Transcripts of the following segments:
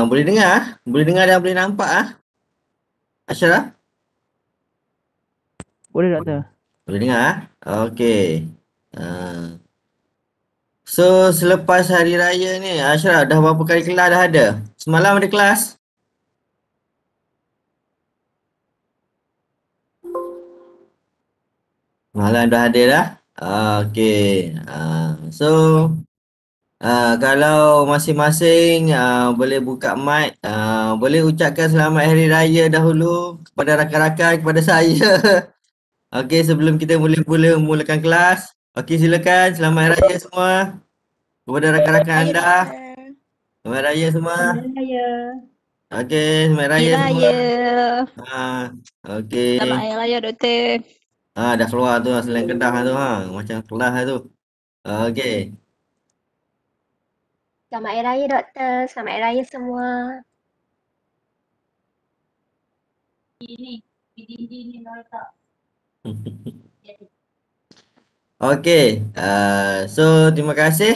Ah, boleh dengar? Ah? Boleh dengar dan boleh nampak ah? Ashara? Boleh tak doktor. Boleh dengar? Ah? Okey. Uh, so selepas hari raya ni Ashara dah berapa kali kelas dah ada? Semalam ada kelas? malam dah ada dah? Okey. Uh, so Ah, kalau masing-masing uh, boleh buka mic, uh, boleh ucapkan selamat hari raya dahulu kepada rakan-rakan kepada saya. Okey, sebelum kita boleh mula mulakan kelas. Okey, silakan selamat hari raya semua kepada rakan-rakan anda. Selamat raya semua. Selamat Okey, selamat hari raya semua. Ha, okey. Selamat raya doktor. Ah, ha, dah keluar tu selain kedah tu ha, macam kelas tu. Okey. Selamat Hari Raya, Doktor. Selamat Hari Raya semua. Ini, di dinding ni Okay, uh, so terima kasih.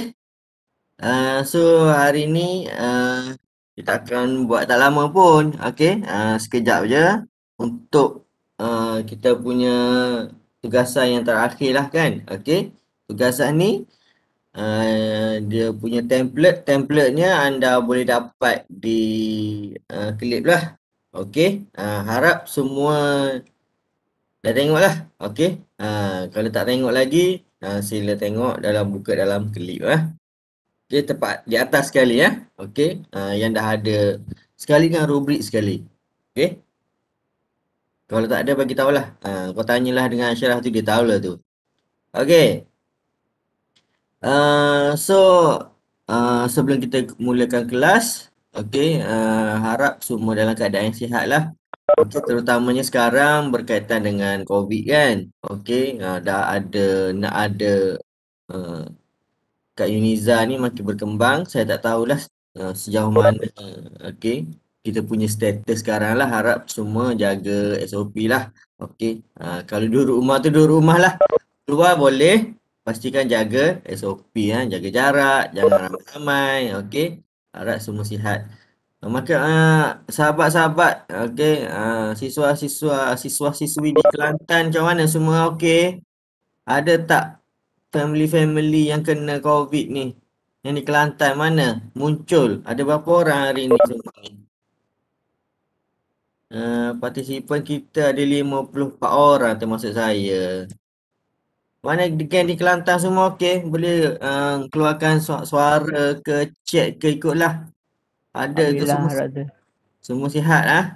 Uh, so hari ni uh, kita akan buat tak lama pun. Okay, uh, sekejap je untuk uh, kita punya tugasan yang terakhir lah kan. Okay, tugasan ni uh, dia punya template templatenya anda boleh dapat di uh, ah, klip lah okey uh, ah, harap semua dah tengok lah okey uh, kalau tak tengok lagi uh, sila tengok dalam buka dalam klip lah okey tepat di atas sekali ya okey uh, yang dah ada sekali dengan rubrik sekali okey kalau tak ada bagi tahulah uh, kau tanyalah dengan syarah tu dia tahulah tu okey Uh, so uh, sebelum kita mulakan kelas, okay, uh, harap semua dalam keadaan yang sihat lah. Okay, terutamanya sekarang berkaitan dengan COVID kan. Okay, uh, dah ada, nak ada uh, kat Uniza ni makin berkembang. Saya tak tahulah uh, sejauh mana, uh, okay. Kita punya status sekarang lah, harap semua jaga SOP lah. Okay, uh, kalau di rumah tu di rumah lah. Keluar boleh, pastikan jaga SOP ya, eh, jaga jarak, jangan ramai-ramai, okey. Harap semua sihat. Oh, maka uh, sahabat-sahabat, okey, uh, ah, siswa-siswa, siswa-siswi di Kelantan macam mana semua okey? Ada tak family-family yang kena COVID ni? Yang di Kelantan mana? Muncul. Ada berapa orang hari ni semua ni? Uh, partisipan kita ada 54 orang termasuk saya mana geng di Kelantan semua okey boleh uh, keluarkan suara ke chat ke ikutlah ada ke semua rata. semua sihat ah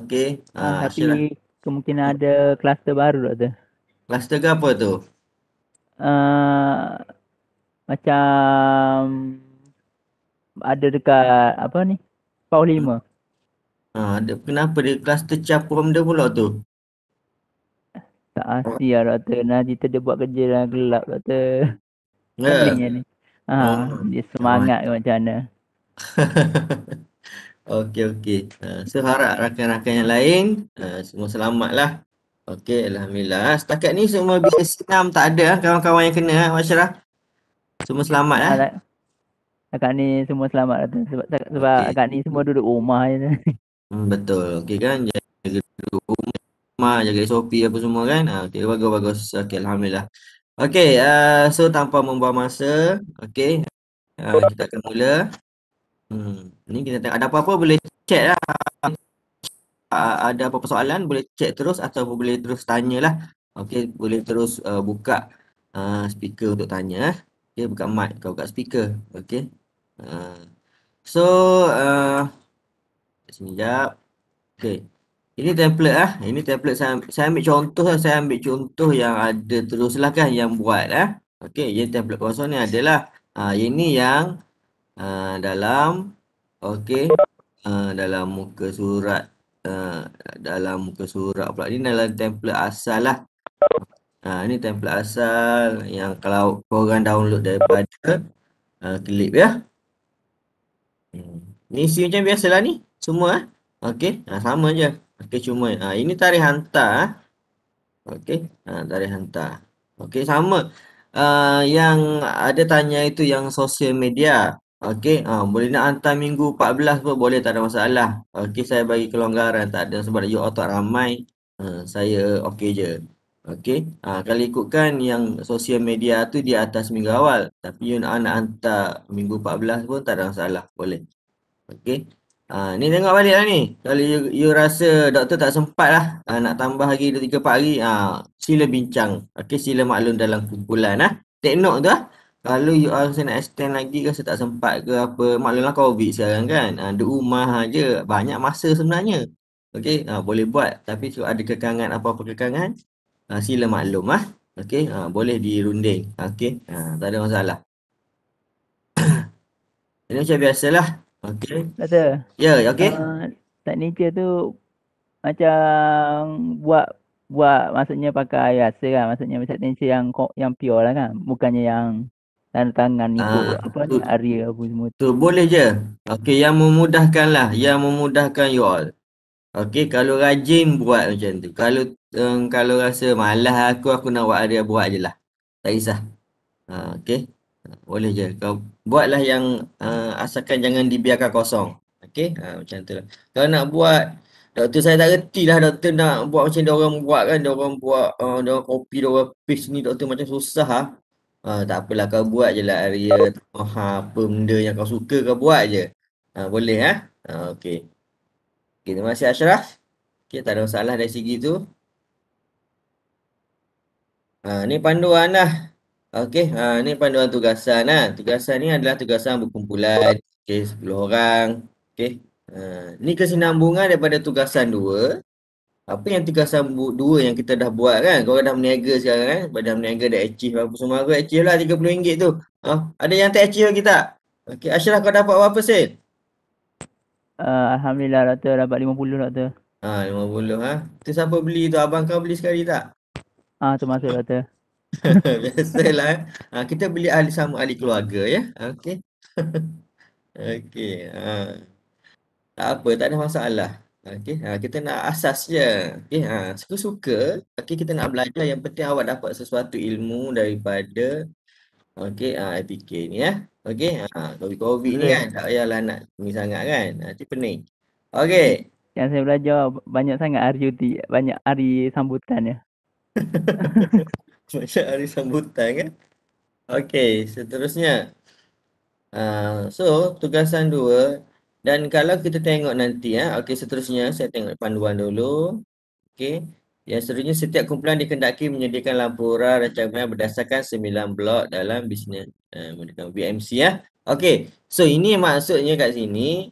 okey uh, ah, tapi kemungkinan ada kluster baru ada kluster ke apa tu uh, macam ada dekat apa ni Paul 5 hmm. Ha, ada, kenapa dia kluster capur benda pula tu? Tak pasti lah kata nanti dia buat kerja dalam gelap kata. Ya. Yeah. Ni. Ha, uh. dia semangat uh. macam mana. okey okey. Uh, ha, seharap rakan-rakan yang lain uh, semua selamatlah. Okey alhamdulillah. Setakat ni semua bisnes enam tak ada lah kawan-kawan yang kena eh, masyarah. Semua selamat lah. Alak. Akak ni semua selamat kata. sebab sebab okay. akak ni semua duduk rumah je. Hmm, betul. Okey kan? Jaga duduk rumah. Mak jaga SOP apa semua kan. Ha, ah, okay, bagus-bagus. Okay, Alhamdulillah. Okay, uh, ah, so tanpa membuang masa. Okay, uh, ah, kita akan mula. Hmm, ni kita tengok. Ada apa-apa boleh chat lah. Uh, ada apa-apa soalan boleh chat terus atau boleh terus tanya lah. Okay, boleh terus uh, buka uh, speaker untuk tanya. Okay, buka mic kau buka speaker. Okay. Uh, so, uh, sekejap. Okay. Ini template ah. Ini template saya, saya ambil contoh lah. Saya ambil contoh yang ada terus lah kan yang buat lah. Okey. Ini template kosong ah, ni adalah. Uh, ini yang uh, dalam. Okey. Uh, dalam muka surat. Uh, dalam muka surat pula. Ini adalah template asal lah. Uh, ini template asal yang kalau korang download daripada uh, klip ya. Hmm. isi macam biasalah ni. Semua. Okey. Uh, sama je. Okey cuma ha, ini tarikh hantar. Ha. Okey, ha, tarikh hantar. Okey sama ha, yang ada tanya itu yang sosial media. Okey, ha, boleh nak hantar minggu 14 pun boleh tak ada masalah. Okey saya bagi kelonggaran tak ada sebab you otak ramai. Ha, saya okey je. Okey, ha, kalau ikutkan yang sosial media tu di atas minggu awal. Tapi you nak, nak hantar minggu 14 pun tak ada masalah. Boleh. Okey. Uh, ni tengok balik lah ni. Kalau you, you rasa doktor tak sempat lah uh, ha, nak tambah lagi 2-3-4 hari, uh, sila bincang. Okay, sila maklum dalam kumpulan lah. Uh. Take note tu lah. Uh. Kalau you rasa nak extend lagi, rasa tak sempat ke apa, maklumlah COVID sekarang kan. Uh, di rumah je, banyak masa sebenarnya. Okay, uh, boleh buat. Tapi kalau ada kekangan, apa-apa kekangan, uh, sila maklum lah. Uh. Okay, uh, boleh dirunding. Okay, uh, tak ada masalah. Ini macam biasalah. Okey, Kata. Ya, yeah, okay. Uh, ah, teknikal tu macam buat buat maksudnya pakai rasa kan. Maksudnya macam teknikal yang yang pure lah kan. Bukannya yang tanda tangan ah, ikut uh, apa tu, area apa semua tu. Boleh je. Okay, yang memudahkan lah. Yang memudahkan you all. Okay, kalau rajin buat macam tu. Kalau um, kalau rasa malas aku, aku nak buat area buat je lah. Tak kisah. Uh, okay boleh je kau buatlah yang uh, asalkan jangan dibiarkan kosong okey ha, macam tu lah kalau nak buat doktor saya tak reti lah doktor nak buat macam dia orang buat kan dia orang buat uh, dia orang copy dia orang paste ni doktor macam susah lah uh, tak apalah kau buat je lah area oh, ha, apa benda yang kau suka kau buat je ha, boleh lah ha? ha, okey okay, terima kasih Ashraf okey tak ada masalah dari segi tu Ha, ni panduan lah. Okey, ha, ni panduan tugasan. Ha. Tugasan ni adalah tugasan berkumpulan. Okey, 10 orang. Okey, ha, ni kesinambungan daripada tugasan 2. Apa yang tugasan 2 yang kita dah buat kan? Kau dah berniaga sekarang kan? Korang berniaga dah achieve apa semua. Aku achieve lah RM30 tu. Ha, ada yang tak achieve kita? Okey, Ashraf kau dapat berapa sen? Uh, Alhamdulillah, Doktor. Dapat RM50, lah, Doktor. Ha, ah, RM50, ha? Tu siapa beli tu? Abang kau beli sekali tak? Ah, ha, tu masuk, Doktor. Biasalah. Ha, kita beli ahli sama ahli keluarga ya. Okey. Okey. Ha. Tak apa, tak ada masalah. Okey, ha, kita nak asas je. Okey, ha, suka-suka. Okey, kita nak belajar. Yang penting awak dapat sesuatu ilmu daripada Okey, ha, IPK ni ya. Okey, ha, COVID-COVID ni kan. Tak payahlah nak ni sangat kan. Nanti pening. Okey. Yang saya belajar banyak sangat hari cuti. Banyak hari sambutan ya. macam hari sambutan kan. Okey, seterusnya. Uh, so, tugasan dua. Dan kalau kita tengok nanti, ya, ah, Okay, seterusnya saya tengok panduan dulu. Okey, yang seterusnya setiap kumpulan dikendaki menyediakan laporan rancangan berdasarkan 9 blok dalam bisnes uh, eh, BMC ya. Okey, so ini maksudnya kat sini.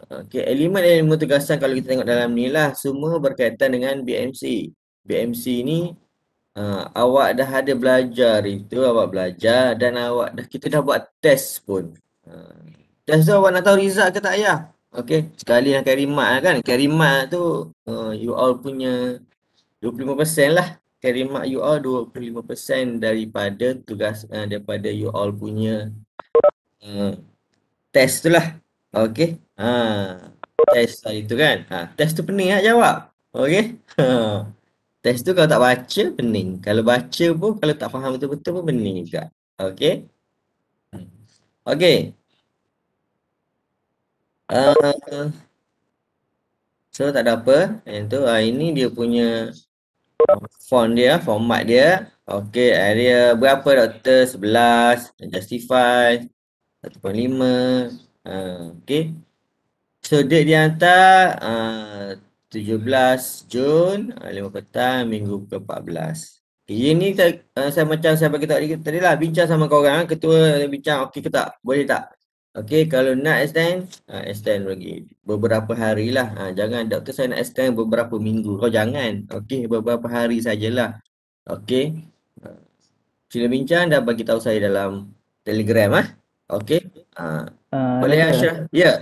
Okey, elemen-elemen tugasan kalau kita tengok dalam ni lah semua berkaitan dengan BMC. BMC ni uh, awak dah ada belajar itu awak belajar dan awak dah kita dah buat test pun uh, test tu awak nak tahu result ke tak ya okey sekali yang karimat lah kan karimat tu uh, you all punya 25% lah karimat you all 25% daripada tugas uh, daripada you all punya uh, test tu lah okey ha uh, test lah tu kan ha uh, test tu pening nak jawab okey uh. Test tu kalau tak baca, pening. Kalau baca pun, kalau tak faham betul-betul pun pening juga. Okay? Okay. Uh, so tak ada apa. Yang tu, uh, ini dia punya font dia, format dia. Okay, area eh, berapa doktor? 11, justify, 1.5. Uh, ah, okay. So dia hantar, uh, ah, 17 Jun, 5 ah, petang, minggu ke-14. Okay, ini saya, ah, saya macam saya bagi tadi, tadi lah bincang sama kau korang, ah. ketua bincang okey ke tak, boleh tak? Okey, kalau nak extend, uh, extend lagi. Beberapa hari lah. Ha, jangan, doktor saya nak extend beberapa minggu. Kau oh, jangan. Okey, beberapa hari sajalah. Okey. Sila bincang dah bagi tahu saya dalam telegram ah. Okey. Uh, uh, boleh ya. Aisyah? Ya. Yeah.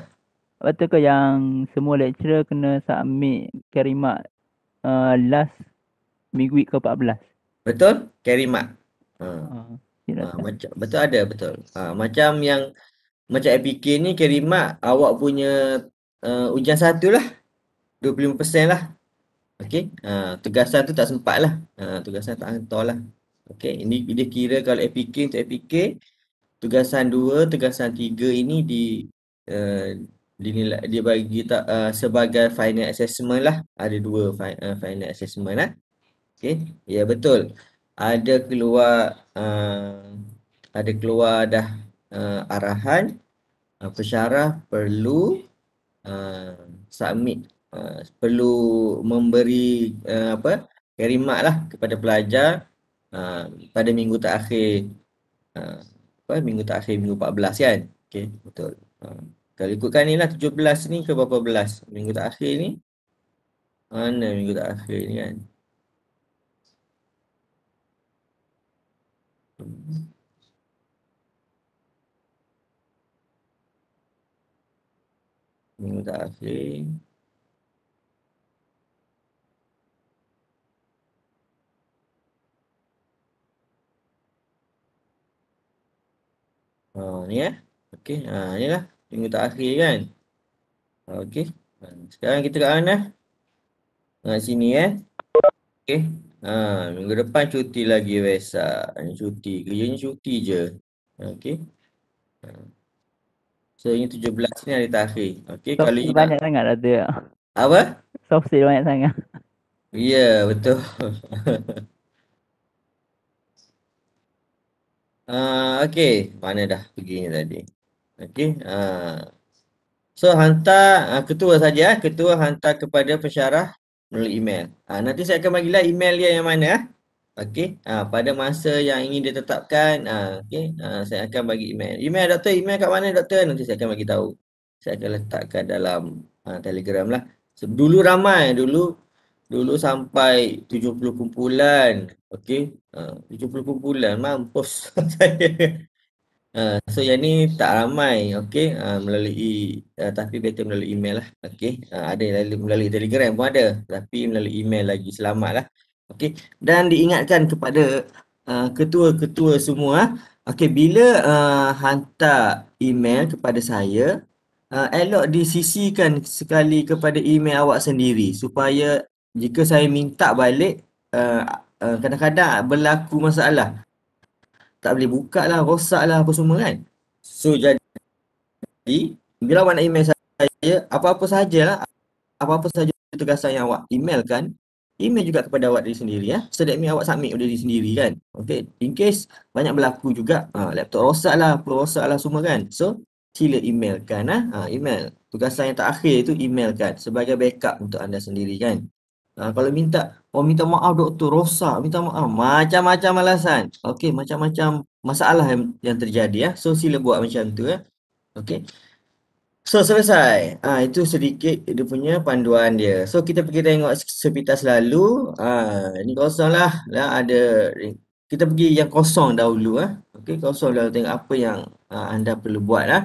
Betul ke yang semua lecturer kena submit carry uh, last minggu ke-14? Betul, carry Ha. ha, ha macam, betul ada, betul. Ha, macam yang macam APK ni carry awak punya uh, ujian satu lah. 25% lah. Okay, ha, tugasan tu tak sempat lah. Ha, tugasan tak hantar lah. Okay, ini dia kira kalau APK untuk APK, tugasan dua, tugasan tiga ini di uh, dinilai dia bagi tak uh, sebagai final assessment lah ada dua fi, uh, final assessment lah okey ya betul ada keluar uh, ada keluar dah uh, arahan uh, pesyarah perlu uh, submit uh, perlu memberi uh, apa kerimat lah kepada pelajar uh, pada minggu terakhir uh, apa minggu terakhir minggu 14 kan okey betul uh, kalau ikutkan ni lah 17 ni ke berapa belas minggu tak akhir ni Mana minggu tak akhir ni kan Minggu tak akhir Ha, ni eh. Okey, ha, ni lah. Ah, lah. Tunggu tak akhir kan. Okey. Sekarang kita kat mana? Ha, sini eh. Okey. Ha, minggu depan cuti lagi Vesa. Cuti. Kerjanya cuti je. Okey. So ini 17 ni hari terakhir. Okey kalau ini banyak sangat dah tu. Ya. Apa? Soft sale banyak sangat. Ya, yeah, betul. uh, ha, okay, mana dah pergi tadi? Okey. Ha. So hantar ha, ketua saja, ha. ketua hantar kepada pensyarah melalui email. Ha, nanti saya akan bagilah email dia yang mana. Ha. Okey. Ha, pada masa yang ingin ditetapkan, ha, okey, ha, saya akan bagi email. Email doktor, email kat mana doktor? Nanti saya akan bagi tahu. Saya akan letakkan dalam ha, Telegram lah. So, dulu ramai dulu dulu sampai 70 kumpulan. Okey. Ha, 70 kumpulan mampus saya. Uh, so yang ni tak ramai okey uh, melalui uh, tapi betul melalui email lah okey uh, ada yang melalui telegram pun ada tapi melalui email lagi selamat lah okey dan diingatkan kepada uh, ketua-ketua semua okey bila uh, hantar email kepada saya uh, elok disisikan sekali kepada email awak sendiri supaya jika saya minta balik uh, uh, kadang-kadang berlaku masalah tak boleh buka lah, rosak lah apa semua kan. So jadi, bila awak nak email saya, apa-apa sajalah, apa-apa saja tugasan yang awak kan. email juga kepada awak diri sendiri ya. So that means awak submit diri sendiri kan. Okay, in case banyak berlaku juga, ha, laptop rosak lah, apa rosak lah semua kan. So, sila email, lah, ha, email. Tugasan yang terakhir itu email kan. sebagai backup untuk anda sendiri kan. Uh, kalau minta, oh minta maaf doktor, rosak, minta maaf. Macam-macam alasan. Okey, macam-macam masalah yang, yang terjadi ya. So, sila buat macam tu ya. Okey. So, selesai. Ah itu sedikit dia punya panduan dia. So, kita pergi tengok sepitas selalu. Ah ha, ini kosong lah. lah. Ada, kita pergi yang kosong dahulu ya. Okey, kosong lalu tengok apa yang uh, anda perlu buat lah.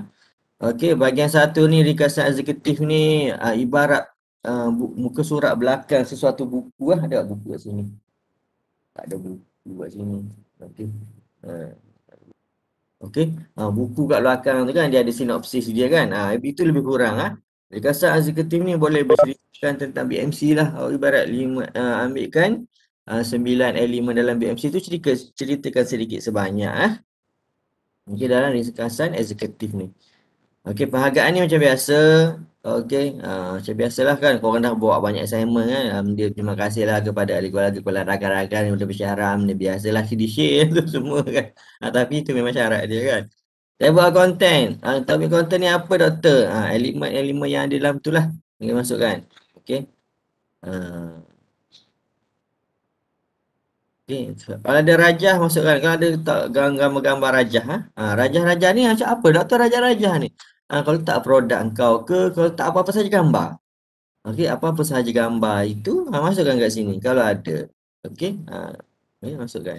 Okey, bahagian satu ni, rekasan eksekutif ni uh, ibarat uh, muka surat belakang sesuatu buku lah. Ada buku kat sini? Tak ada buku kat sini. Okey. Uh. Okey, ah, buku kat belakang tu kan dia ada sinopsis dia kan. Ah itu lebih kurang ah. Ha. Jadi kasar azikatim ni boleh berceritakan tentang BMC lah. ibarat lima uh, ambilkan sembilan uh, elemen dalam BMC tu cerita, ceritakan sedikit sebanyak ah. Ha. dalam ringkasan eksekutif ni. Okey penghargaan ni macam biasa Okey, uh, macam biasalah kan korang dah buat banyak assignment kan. Alhamdulillah terima kasihlah kepada ahli keluarga kepada rakan-rakan yang sudah bersyarah. Benda biasalah si share tu semua kan. Ha, tapi itu memang syarat dia kan. Level content. Ha, ah, Tapi content ni apa doktor? Ha, elemen-elemen yang ada dalam itulah yang masukkan. Okey. Uh, okay. Kalau ada rajah masukkan. Kalau ada tak, gambar-gambar rajah. Ha? Ha, rajah-rajah ni macam apa? Doktor rajah-rajah ni. Ha, kalau tak produk kau ke, kalau tak apa-apa saja gambar. Okey, apa-apa saja gambar itu ha, masukkan kat sini kalau ada. Okey, ha, ah, okay, masukkan.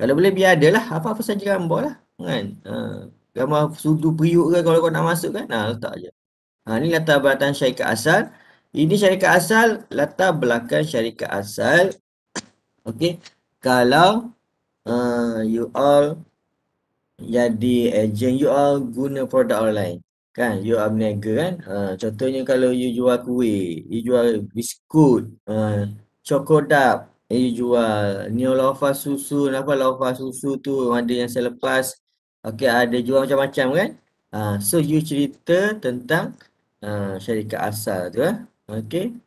Kalau boleh biar ada lah, apa-apa saja gambar lah. Kan? Ha, gambar sudu periuk ke kalau kau nak masukkan, ha, letak je. Ha, ni latar belakang syarikat asal. Ini syarikat asal, latar belakang syarikat asal. Okey, kalau uh, you all jadi agent eh, you all guna produk online kan you are berniaga kan uh, contohnya kalau you jual kuih you jual biskut uh, cokodap eh, you jual new lofa susu apa lofa susu tu ada yang selepas okey ada jual macam-macam kan uh, so you cerita tentang uh, syarikat asal tu eh okey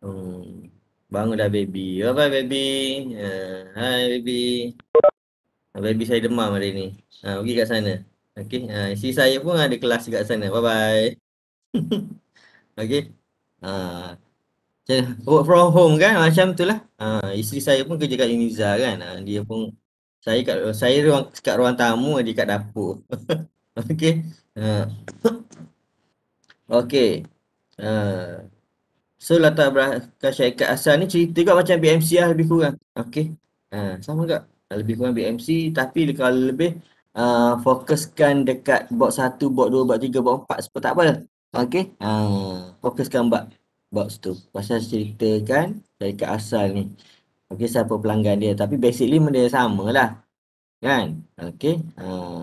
hmm. bangun dah baby apa baby uh, hi baby Baby saya demam hari ni. Ha, pergi kat sana. Okey. Ha, isi saya pun ada kelas kat sana. Bye-bye. Okey. Ha, Work from home kan macam tu lah ha, Isteri saya pun kerja kat Uniza kan ha, Dia pun Saya kat, saya ruang, kat ruang tamu dia kat dapur Okay ha. Okay ha. So latar belakang syarikat asal ni cerita kat macam BMC lah lebih kurang Okay ha, Sama kak lebih kurang BMC tapi kalau lebih uh, fokuskan dekat bot 1, bot 2, bot 3, bot 4 sebab tak apa. Okey. Ha uh, fokuskan bot bot tu. Pasal ceritakan dari ke asal ni. Okey siapa pelanggan dia tapi basically benda yang lah, Kan? Okey. uh, ah,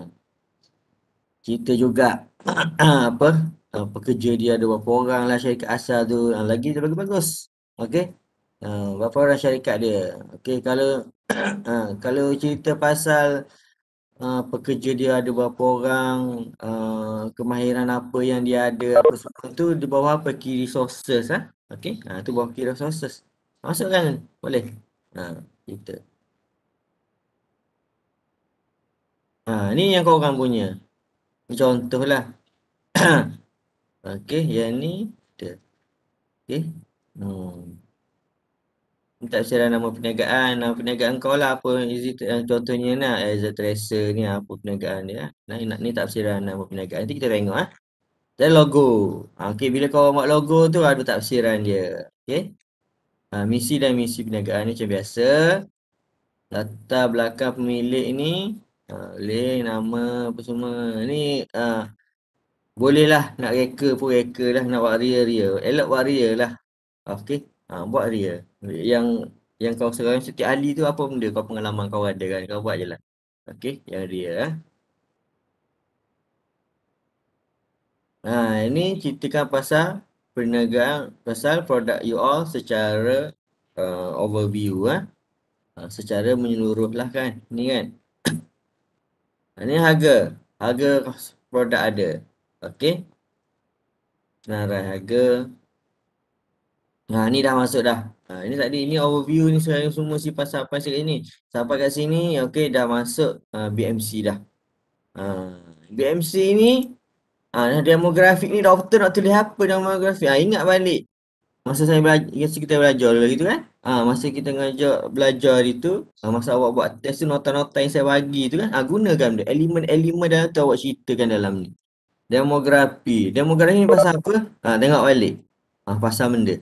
cerita juga apa uh, pekerja dia ada berapa orang lah syarikat asal tu uh, lagi dia bagus-bagus okey uh, berapa orang syarikat dia okey kalau uh, kalau cerita pasal uh, pekerja dia ada berapa orang uh, kemahiran apa yang dia ada apa semua tu di bawah apa key resources ah huh? okey ha uh, tu bawah key resources masukkan boleh ha uh, kita ha uh, ni yang kau orang punya contohlah okey yang ni kita okey hmm tafsiran nama perniagaan, nama perniagaan kau lah apa yang eh, contohnya nak as a tracer ni ah, apa perniagaan dia. Nah, nak ni tafsiran nama perniagaan. Nanti kita tengok ah. Ha? Dan logo. Ha, ah, okay, bila kau buat logo tu ah, ada tafsiran dia. Okay. Ha, misi dan misi perniagaan ni macam biasa. data belakang pemilik ni ha, boleh nama apa semua. Ni ha, boleh lah nak reka pun reka lah nak buat real-real. Elok buat real lah. Okay. Ha, buat real yang yang kau sekarang setiap ahli tu apa benda kau pengalaman kau ada kan kau buat je lah Okay yang dia. eh Ha ini ceritakan pasal perniagaan pasal produk you all secara uh, overview eh ha, Secara menyeluruh lah kan ni kan ha, Ini harga, harga produk ada Okay Senarai harga Ha ni dah masuk dah Ha, ini tadi ini overview ni saya semua si pasal pasal sekali ni. Sampai kat sini okey dah masuk uh, ha, BMC dah. Ha, BMC ni ah uh, demografik ni doktor nak tulis apa Demografi. Ha, ingat balik masa saya belajar masa kita belajar dulu gitu kan? ha, masa kita ngajar belajar itu ha, masa awak buat test tu nota-nota yang saya bagi tu kan? Ah ha, gunakan dia elemen-elemen dan tu awak ceritakan dalam ni. Demografi. Demografi ni pasal apa? ha, tengok balik. ha, pasal benda.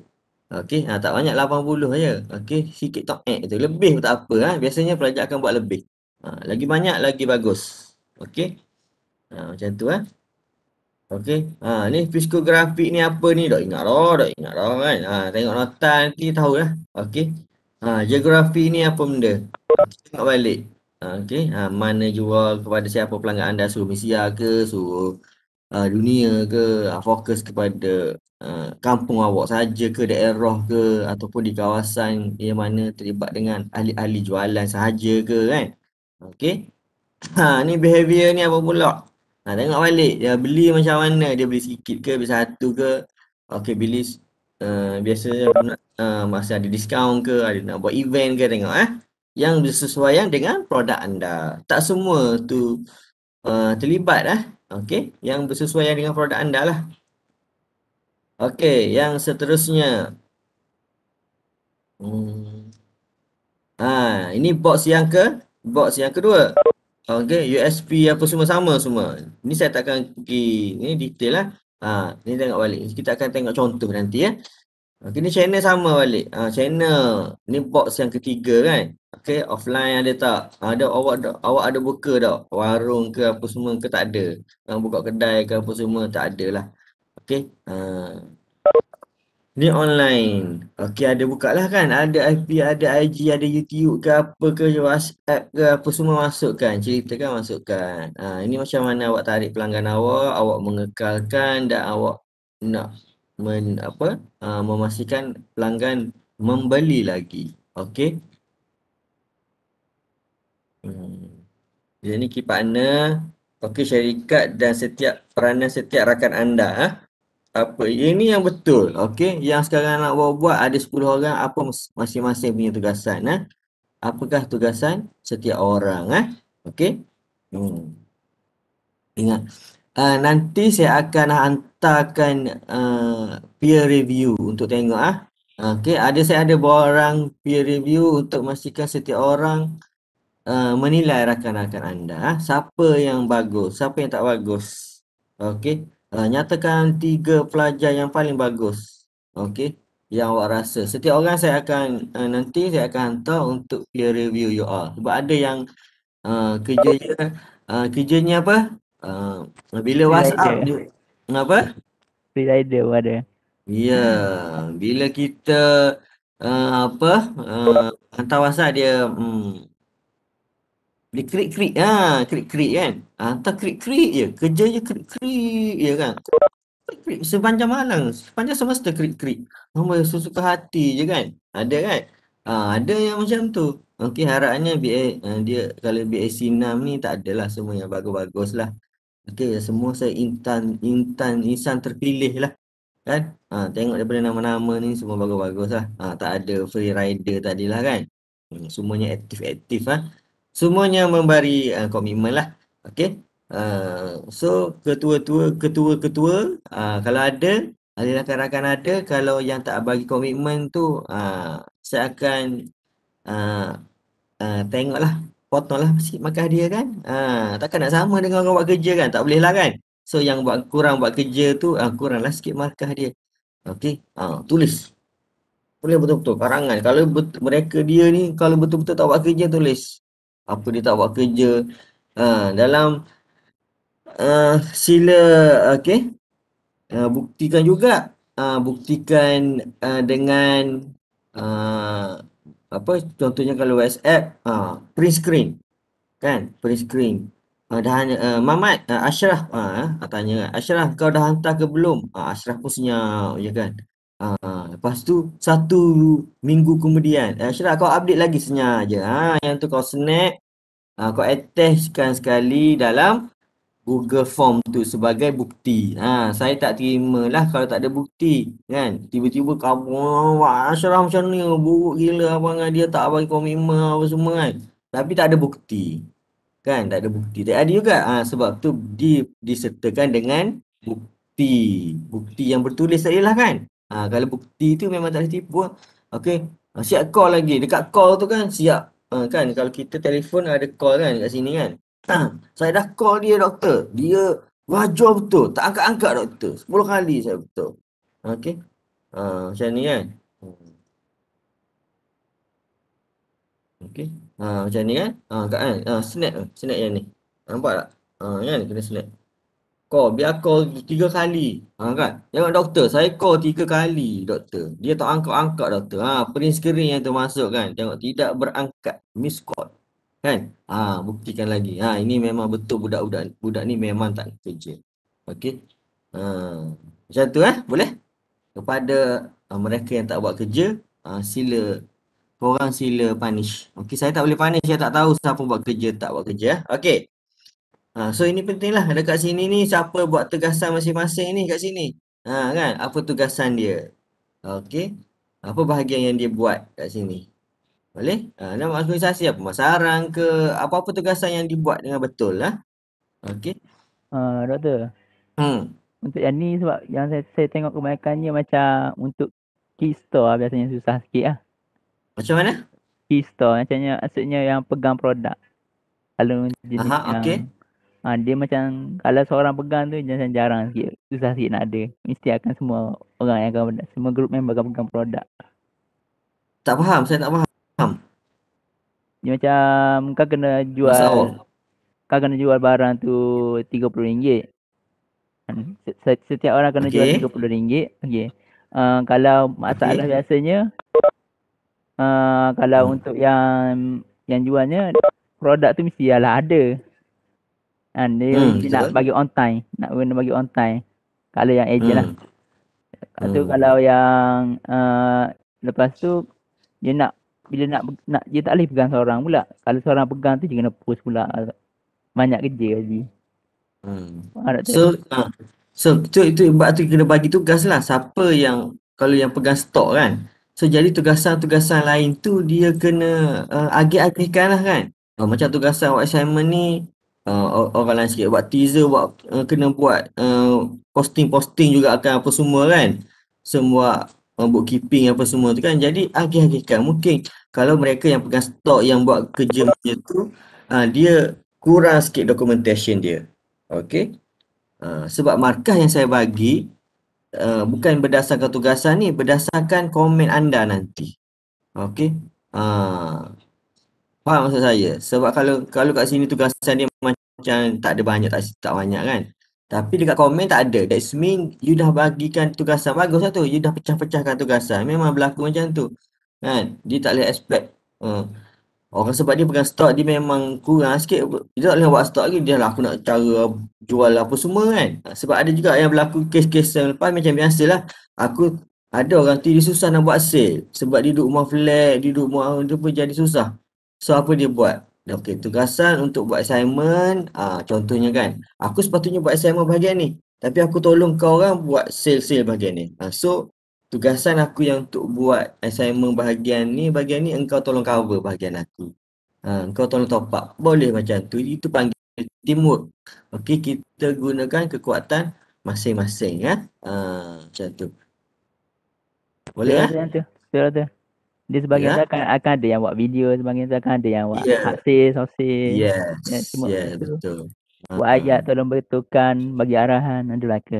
Okey, ha, ah, tak banyak 80 aja. Okey, sikit tak eh tu. Lebih pun tak apa. Ha. Biasanya pelajar akan buat lebih. Ha, lagi banyak, lagi bagus. Okey. Ha, macam tu eh. Ha. Okey. Ha, ni fiskografi ni apa ni? Dah ingat dah, dah ingat dah kan. Ha, tengok nota nanti tahulah. Okey. Ha, geografi ni apa benda? Tengok balik. Ha, Okey, ha, mana jual kepada siapa pelanggan anda suruh Malaysia ke, suruh uh, dunia ke, ha, fokus kepada Eh, kampung awak saja ke daerah ke ataupun di kawasan yang mana terlibat dengan ahli-ahli jualan saja ke kan okey ha ni behavior ni apa pula ha tengok balik dia beli macam mana dia beli sikit ke beli satu ke okey beli uh, biasanya uh, eh, masa ada diskaun ke ada nak buat event ke tengok eh yang bersesuaian dengan produk anda tak semua tu uh, terlibat eh okey yang bersesuaian dengan produk anda lah Okey, yang seterusnya. Hmm. Ha, ini box yang ke? Box yang kedua. Okey, USB apa semua sama semua. Ini saya takkan akan pergi ni detail lah. Ha, ni tengok balik. Kita akan tengok contoh nanti ya. Okey, ni channel sama balik. Ha, channel. Ni box yang ketiga kan. Okey, offline ada tak? ada awak awak ada buka tak? Warung ke apa semua ke tak ada. buka kedai ke apa semua tak ada lah. Okey. Uh, ni online. Okey ada buka lah kan. Ada IP, ada IG, ada YouTube ke apa ke WhatsApp ke apa semua masukkan. Ceritakan masukkan. Uh, ini macam mana awak tarik pelanggan awak, awak mengekalkan dan awak nak men, apa, uh, memastikan pelanggan membeli lagi. Okey. Hmm. Jadi ni key partner, okay, syarikat dan setiap peranan setiap rakan anda. Ha? apa ini yang betul okey yang sekarang nak buat, buat ada 10 orang apa masing-masing punya tugasan eh apakah tugasan setiap orang eh okey hmm. ingat uh, nanti saya akan hantarkan uh, peer review untuk tengok ah eh? okey ada saya ada orang peer review untuk memastikan setiap orang uh, menilai rakan-rakan anda eh? siapa yang bagus siapa yang tak bagus okey uh, nyatakan tiga pelajar yang paling bagus okey yang awak rasa setiap orang saya akan uh, nanti saya akan hantar untuk peer review you all sebab ada yang uh, kerjanya uh, kerjanya apa uh, bila WhatsApp dia, apa freelancer ada ya yeah. bila kita uh, apa uh, hantar WhatsApp dia hmm, dia krik-krik, ha, krik-krik kan. Ha, hantar krik-krik je. Kerja je krik-krik je kan. Krik-krik sepanjang malam. Sepanjang semester krik-krik. Nombor suka hati je kan. Ada kan? Ha, ada yang macam tu. Okey, harapannya BA, ha, dia kalau BAC6 ni tak adalah semua yang bagus-bagus lah. Okey, semua saya intan, intan, insan terpilih lah. Kan? Ha, tengok daripada nama-nama ni semua bagus-bagus lah. Ha, tak ada free rider tadilah kan. Hmm, semuanya aktif-aktif lah. -aktif, semuanya memberi uh, komitmen lah okay uh, so ketua-tua ketua-ketua uh, kalau ada ada rakan-rakan ada kalau yang tak bagi komitmen tu uh, saya akan uh, uh, tengoklah potonglah sikit makan dia kan uh, takkan nak sama dengan orang buat kerja kan tak boleh lah kan so yang buat kurang buat kerja tu uh, kuranglah sikit markah dia okay? uh, tulis boleh betul-betul karangan kalau betul, mereka dia ni kalau betul-betul tak buat kerja tulis apa dia tak buat kerja uh, dalam uh, sila okey uh, buktikan juga uh, buktikan uh, dengan uh, apa contohnya kalau WhatsApp uh, print screen kan print screen uh, dah uh, Mamat uh, Ashraf uh, tanya Ashraf kau dah hantar ke belum uh, Ashraf pun senyap ya kan Ha, lepas tu satu minggu kemudian Ashraf eh, kau update lagi senyap je ha, Yang tu kau snap ha, Kau attachkan sekali dalam Google Form tu sebagai bukti ha, Saya tak terima lah kalau tak ada bukti kan Tiba-tiba kau Ashraf macam ni buruk gila abang dia tak bagi komitmen apa semua kan Tapi tak ada bukti Kan tak ada bukti tak ada juga ha, sebab tu di, disertakan dengan bukti bukti yang bertulis tadi lah, kan Ha, kalau bukti tu memang tak boleh tipu lah. Okay. Ha, siap call lagi. Dekat call tu kan siap. Ha, kan kalau kita telefon ada call kan kat sini kan. Tam. Saya dah call dia doktor. Dia wajar betul. Tak angkat-angkat doktor. 10 kali saya betul. Okay. Ha, macam ni kan. Okay. Ha, macam ni kan. Ha, kat, kan? Ha, snap. Snap yang ni. Nampak tak? Ha, kan kena snap call, biar call tiga kali. Ha kan? Tengok doktor, saya call tiga kali doktor. Dia tak angkat-angkat doktor. Ha, print screen yang termasuk kan. Tengok tidak berangkat, miss call. Kan? Ha, buktikan lagi. Ha, ini memang betul budak-budak budak ni memang tak kerja. Okey. Ha, macam tu eh, boleh? Kepada ha, mereka yang tak buat kerja, ha, sila korang sila punish. Okey, saya tak boleh punish, saya tak tahu siapa buat kerja tak buat kerja. Eh? Okey. Ha, so ini pentinglah dekat sini ni siapa buat tugasan masing-masing ni kat sini. Ha, kan? Apa tugasan dia? Okey. Apa bahagian yang dia buat kat sini? Boleh? Ha, nama organisasi apa? Masarang ke? Apa-apa tugasan yang dibuat dengan betul lah. Okey. Uh, ha, Doktor. Hmm. Untuk yang ni sebab yang saya, saya tengok kebanyakannya macam untuk key store biasanya susah sikit lah. Macam mana? Key store. Macamnya maksudnya yang pegang produk. Kalau jenis Aha, yang okay ha, dia macam kalau seorang pegang tu macam jarang sikit susah sikit nak ada mesti akan semua orang yang akan semua grup member akan pegang produk tak faham saya tak faham dia macam kau kena jual kau kena jual barang tu RM30 hmm, setiap orang kena okay. jual RM30 okey uh, kalau masalah okay. biasanya uh, kalau hmm. untuk yang yang jualnya produk tu mesti ialah ada Ha, dia hmm, nak bagi on time. Nak guna bagi on time. Kalau yang agent lah. hmm. lah. Lepas hmm. kalau yang uh, lepas tu dia nak bila nak nak dia tak boleh pegang seorang pula. Kalau seorang pegang tu dia kena push pula. Banyak kerja lagi. Hmm. Ha, so, ha. so itu itu buat tu kena bagi tugas lah. Siapa yang kalau yang pegang stok kan. So jadi tugasan-tugasan lain tu dia kena uh, agih-agihkan lah kan. Oh, macam tugasan awak assignment ni uh, orang lain sikit buat teaser buat uh, kena buat uh, posting-posting uh, juga akan apa semua kan semua uh, bookkeeping apa semua tu kan jadi akhir-akhirkan mungkin kalau mereka yang pegang stok yang buat kerja macam tu uh, dia kurang sikit documentation dia okey uh, sebab markah yang saya bagi Uh, bukan berdasarkan tugasan ni, berdasarkan komen anda nanti. Okay. Uh, Faham maksud saya? Sebab kalau kalau kat sini tugasan dia macam tak ada banyak, tak, tak banyak kan? Tapi dekat komen tak ada. That's mean you dah bagikan tugasan. Bagus lah tu. You dah pecah-pecahkan tugasan. Memang berlaku macam tu. Kan? Dia tak boleh expect. Uh. Orang sebab dia pegang stok dia memang kurang sikit. Dia tak boleh buat stok lagi. Dia lah aku nak cara jual apa semua kan. Sebab ada juga yang berlaku kes-kes yang lepas macam biasa lah. Aku ada orang tu dia susah nak buat sale. Sebab dia duduk rumah flat, dia duduk rumah dia pun jadi susah. So apa dia buat? Okay, tugasan untuk buat assignment, uh, contohnya kan, aku sepatutnya buat assignment bahagian ni. Tapi aku tolong kau orang buat sale-sale bahagian ni. Uh, so, tugasan aku yang untuk buat assignment bahagian ni, bahagian ni engkau tolong cover bahagian aku. Uh, engkau tolong top up. Boleh macam tu. Itu panggil teamwork. Okay, kita gunakan kekuatan masing-masing ya. Uh, macam tu. Boleh ya? Ya, ya, ya dia sebagainya yeah. akan akan ada yang buat video sebagainya akan ada yang buat yeah. hasil sosial yes. ya yeah, betul uh-huh. ayat tolong bertukar bagi arahan dan yeah. ke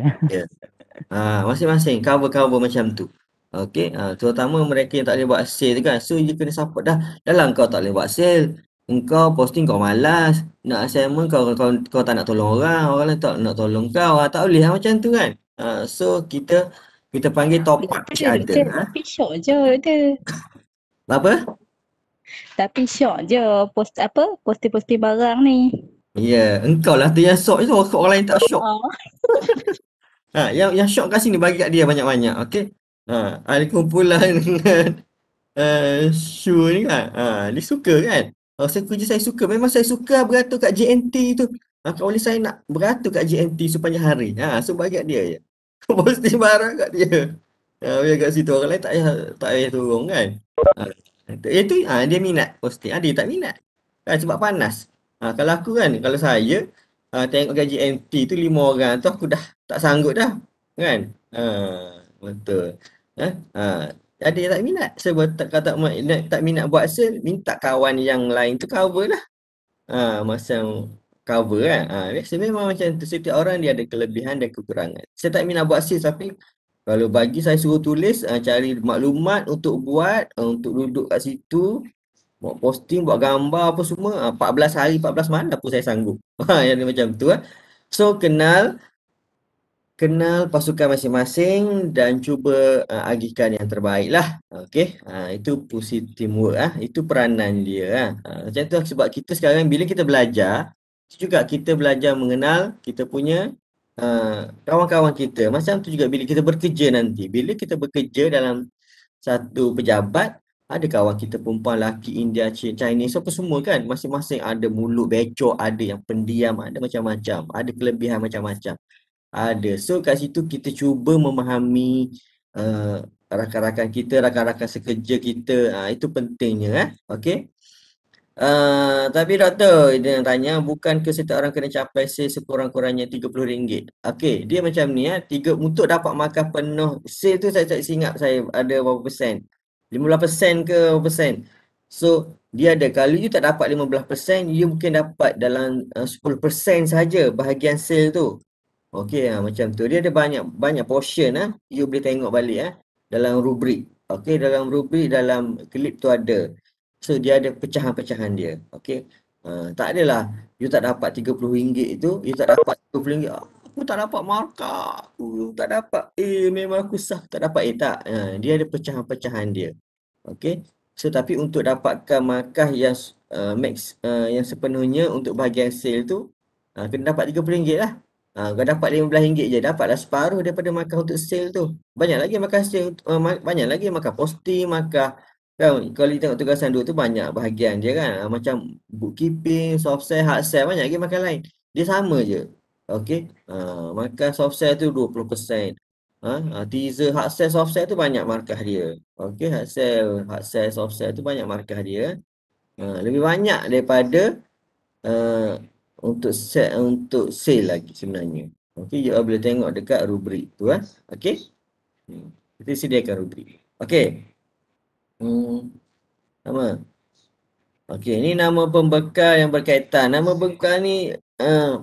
uh, masing-masing cover-cover macam tu Okay, uh, ah, terutama mereka yang tak boleh buat sale tu kan So you kena support dah Dalam kau tak boleh buat sale Engkau posting kau malas Nak assignment kau, kau, kau tak nak tolong orang Orang tak nak tolong kau ha, Tak boleh lah macam tu kan uh, So kita kita panggil top up ada, ada, ada, ada, ada, ada, apa? Tapi syok je post apa? posti-posti barang ni. Ya, yeah. engkau lah tu yang syok tu orang lain tak syok. Oh. ha, yang yang syok kat sini bagi kat dia banyak-banyak, okay? Ha, ahli kumpulan dengan uh, Shu ni kan? Ha, dia suka kan? Ha, saya kerja saya suka. Memang saya suka beratur kat JNT tu. Ha, kalau boleh saya nak beratur kat JNT sepanjang hari. Ha, so bagi kat dia je. posti barang kat dia. Ha, biar kat situ orang lain tak payah, tak payah turun kan? Itu ha, dia minat posting. Ada ha, tak minat. Ha, sebab panas. Ha, kalau aku kan, kalau saya ha, tengok gaji MT tu lima orang tu aku dah tak sanggup dah. Kan? Ha, betul. Ha, ha. Ada yang tak minat. Sebab tak, kata, tak, tak minat buat sel, minta kawan yang lain tu cover lah. Ha, macam cover kan. Ha, biasa memang macam tu. Setiap orang dia ada kelebihan dan kekurangan. Saya tak minat buat sales tapi kalau bagi saya suruh tulis, uh, cari maklumat untuk buat, uh, untuk duduk kat situ, buat posting, buat gambar apa semua, uh, ah, 14 hari, 14 mana pun saya sanggup. Yang macam tu lah. Uh. So, kenal kenal pasukan masing-masing dan cuba uh, agihkan yang terbaik lah. Okay, uh, itu positive teamwork lah. Uh. Itu peranan dia lah. Uh. Macam tu lah sebab kita sekarang bila kita belajar, juga kita belajar mengenal kita punya Ah, kawan-kawan kita macam tu juga bila kita bekerja nanti bila kita bekerja dalam satu pejabat ada kawan kita perempuan laki India Chinese apa semua kan masing-masing ada mulut becok ada yang pendiam ada macam-macam ada kelebihan macam-macam ada so kat situ kita cuba memahami uh, rakan-rakan kita rakan-rakan sekerja kita uh, itu pentingnya eh okey Uh, tapi doktor dia tanya bukankah setiap orang kena capai say sekurang-kurangnya RM30 Okey dia macam ni ya tiga, untuk dapat makan penuh say tu saya tak ingat saya ada berapa persen 15% ke berapa persen So dia ada kalau you tak dapat 15% you mungkin dapat dalam uh, 10% saja bahagian sale tu Okey ya, macam tu dia ada banyak banyak portion ah ya. you boleh tengok balik ah ya, dalam rubrik Okey dalam rubrik dalam klip tu ada So dia ada pecahan-pecahan dia. okey, Uh, tak adalah you tak dapat RM30 itu, you tak dapat RM30. Ah, aku tak dapat markah. Aku tak dapat. Eh memang aku sah tak dapat. Eh tak. Uh, dia ada pecahan-pecahan dia. okey. So tapi untuk dapatkan markah yang uh, max uh, yang sepenuhnya untuk bahagian sale tu uh, kena dapat RM30 lah. Uh, kau dapat RM15 je, dapatlah separuh daripada markah untuk sale tu. Banyak lagi markah sale, uh, banyak lagi markah posting, markah Kan, kalau kita tengok tugasan dua tu banyak bahagian dia kan. Ah, macam bookkeeping, soft sell, hard sell banyak lagi makan lain. Dia sama je. okay. Uh, makan soft sell tu 20%. Ha, uh, teaser hard sell soft sell tu banyak markah dia. okay. hard sell, hard sell soft sell tu banyak markah dia. Uh, lebih banyak daripada uh, untuk set untuk sale lagi sebenarnya. Okay you boleh tengok dekat rubrik tu eh. Okey. Hmm. Kita sediakan rubrik. okay. Hmm. Nama. Okey, ini nama pembekal yang berkaitan. Nama pembekal ni uh,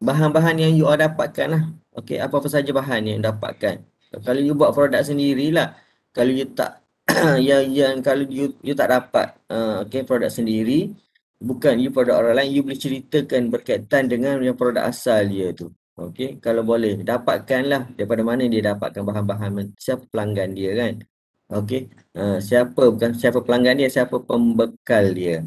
bahan-bahan yang you all dapatkan lah. Okey, apa-apa saja bahan yang dapatkan. Kalau you buat produk sendirilah, kalau you tak yang yang kalau you, you tak dapat uh, eh, okay, produk sendiri bukan you produk orang lain you boleh ceritakan berkaitan dengan yang produk asal dia tu okey kalau boleh dapatkanlah daripada mana dia dapatkan bahan-bahan siapa pelanggan dia kan Okey, uh, siapa bukan siapa pelanggan dia, siapa pembekal dia.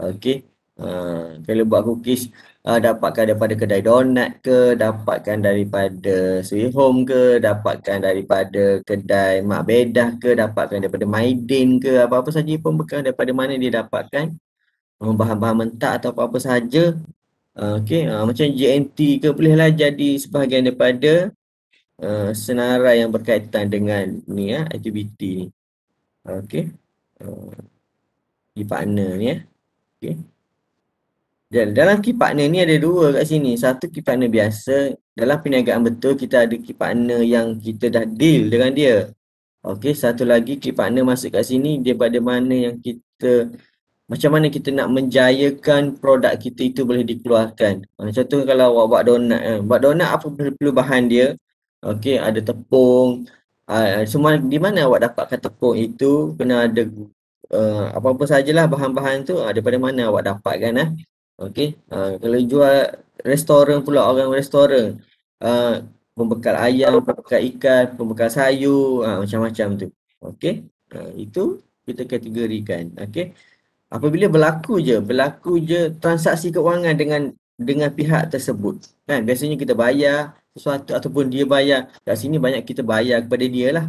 Okey, uh, kalau buat cookies uh, dapatkan daripada kedai donat ke, dapatkan daripada Sweet Home ke, dapatkan daripada kedai Mak Bedah ke, dapatkan daripada maiden, ke, apa-apa saja pembekal daripada mana dia dapatkan bahan-bahan mentah atau apa-apa saja. Uh, Okey, uh, macam JNT ke bolehlah jadi sebahagian daripada uh, senarai yang berkaitan dengan ni ya uh, aktiviti ni. Okey. Uh, eh, key partner ni ya. Okey. Dan dalam key partner ni ada dua kat sini. Satu key partner biasa. Dalam perniagaan betul kita ada key partner yang kita dah deal dengan dia. Okey, satu lagi key partner masuk kat sini dia pada mana yang kita macam mana kita nak menjayakan produk kita itu boleh dikeluarkan. Contohnya kalau awak buat donat, eh. buat donat apa perlu bahan dia? Okey, ada tepung. Uh, semua di mana awak dapatkan tepung itu kena ada uh, apa-apa sajalah bahan-bahan tu uh, daripada mana awak dapatkan eh. Okey, uh, kalau jual restoran pula orang restoran uh, pembekal ayam, pembekal ikan, pembekal sayur, uh, macam-macam tu. Okey, uh, itu kita kategorikan. Okey. Apabila berlaku je, berlaku je transaksi kewangan dengan dengan pihak tersebut. Kan biasanya kita bayar sesuatu ataupun dia bayar kat sini banyak kita bayar kepada dia lah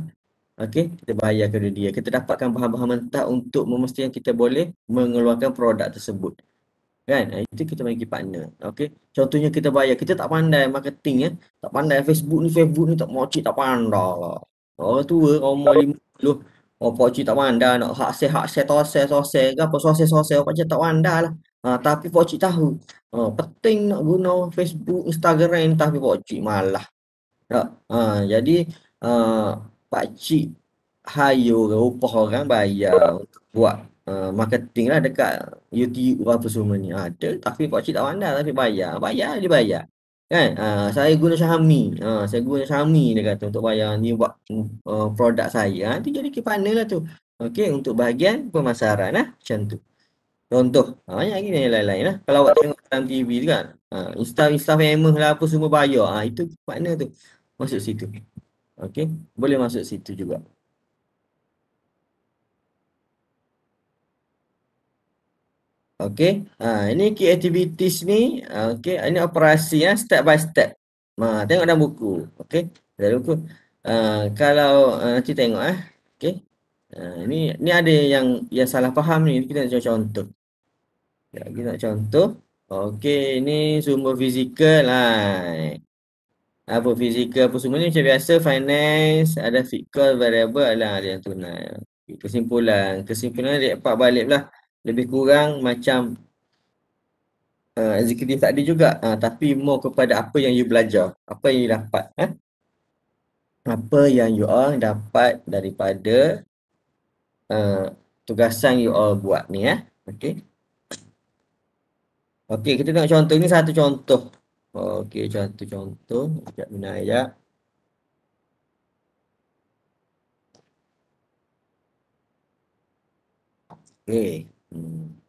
okey kita bayar kepada dia kita dapatkan bahan-bahan mentah untuk memastikan kita boleh mengeluarkan produk tersebut kan ha, itu kita bagi partner okey contohnya kita bayar kita tak pandai marketing ya tak pandai Facebook ni Facebook ni tak mau tak pandai lah orang tua orang mau lima puluh Oh, pakcik tak pandai nak hak seh, hak seh, tosel, tosel ke apa, sosel, sosel, pakcik tak pandai lah. Uh, tapi pokcik tahu uh, penting nak guna Facebook, Instagram tapi pokcik malah. Ya. Uh, jadi uh, pakcik hayo upah orang bayar untuk buat uh, marketing lah dekat YouTube apa semua ni. Ada uh, tapi pakcik tak pandai tapi bayar. Bayar dia bayar. Kan? Uh, saya guna Xiaomi. Uh, saya guna Xiaomi dia kata untuk bayar ni buat uh, produk saya. Nanti uh, jadi kepanalah tu. Okey untuk bahagian pemasaran lah. macam tu. Contoh, ha, banyak lagi yang lain-lain lah. Kalau awak tengok dalam TV tu kan, ha, ah, instaf, instaf famous lah apa semua bayar. Ha, ah, itu makna tu. Masuk situ. Okey, boleh masuk situ juga. Okey, ha, ini key activities ni. Okey, ini operasi ya, step by step. Ha, tengok dalam buku. Okey, dalam buku. Uh, kalau uh, nanti tengok eh. Ah, ini ini ada yang yang salah faham ni kita nak contoh. Ya, kita nak contoh. Okey, ini sumber fizikal lah. Apa fizikal apa semua ni macam biasa finance ada fixed variable lah ada yang tunai. Kesimpulan, kesimpulan dia empat balik lah. Lebih kurang macam uh, executive tak ada juga uh, tapi more kepada apa yang you belajar, apa yang you dapat. Eh? Apa yang you all dapat daripada uh, tugasan you all buat ni ya. Eh. Okey. Okey, kita tengok contoh ini satu contoh. Okey, satu contoh. Sekejap benda aja. Okey. Hmm.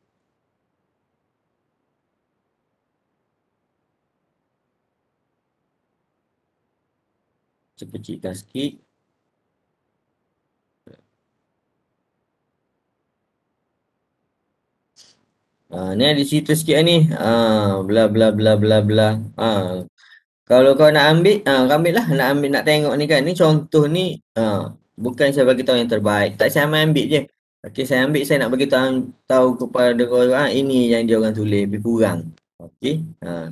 Cepat cikkan sikit. Ha, ni ada cerita sikit lah ni. Ha, bla bla bla bla bla. Ha, kalau kau nak ambil, ha, kau ambil lah. Nak ambil, nak tengok ni kan. Ni contoh ni, ha, bukan saya bagi tahu yang terbaik. Tak saya main ambil je. Okey, saya ambil, saya nak bagi tahu, tahu kepada kau ha, ini yang dia orang tulis, lebih kurang. Okey. Ha.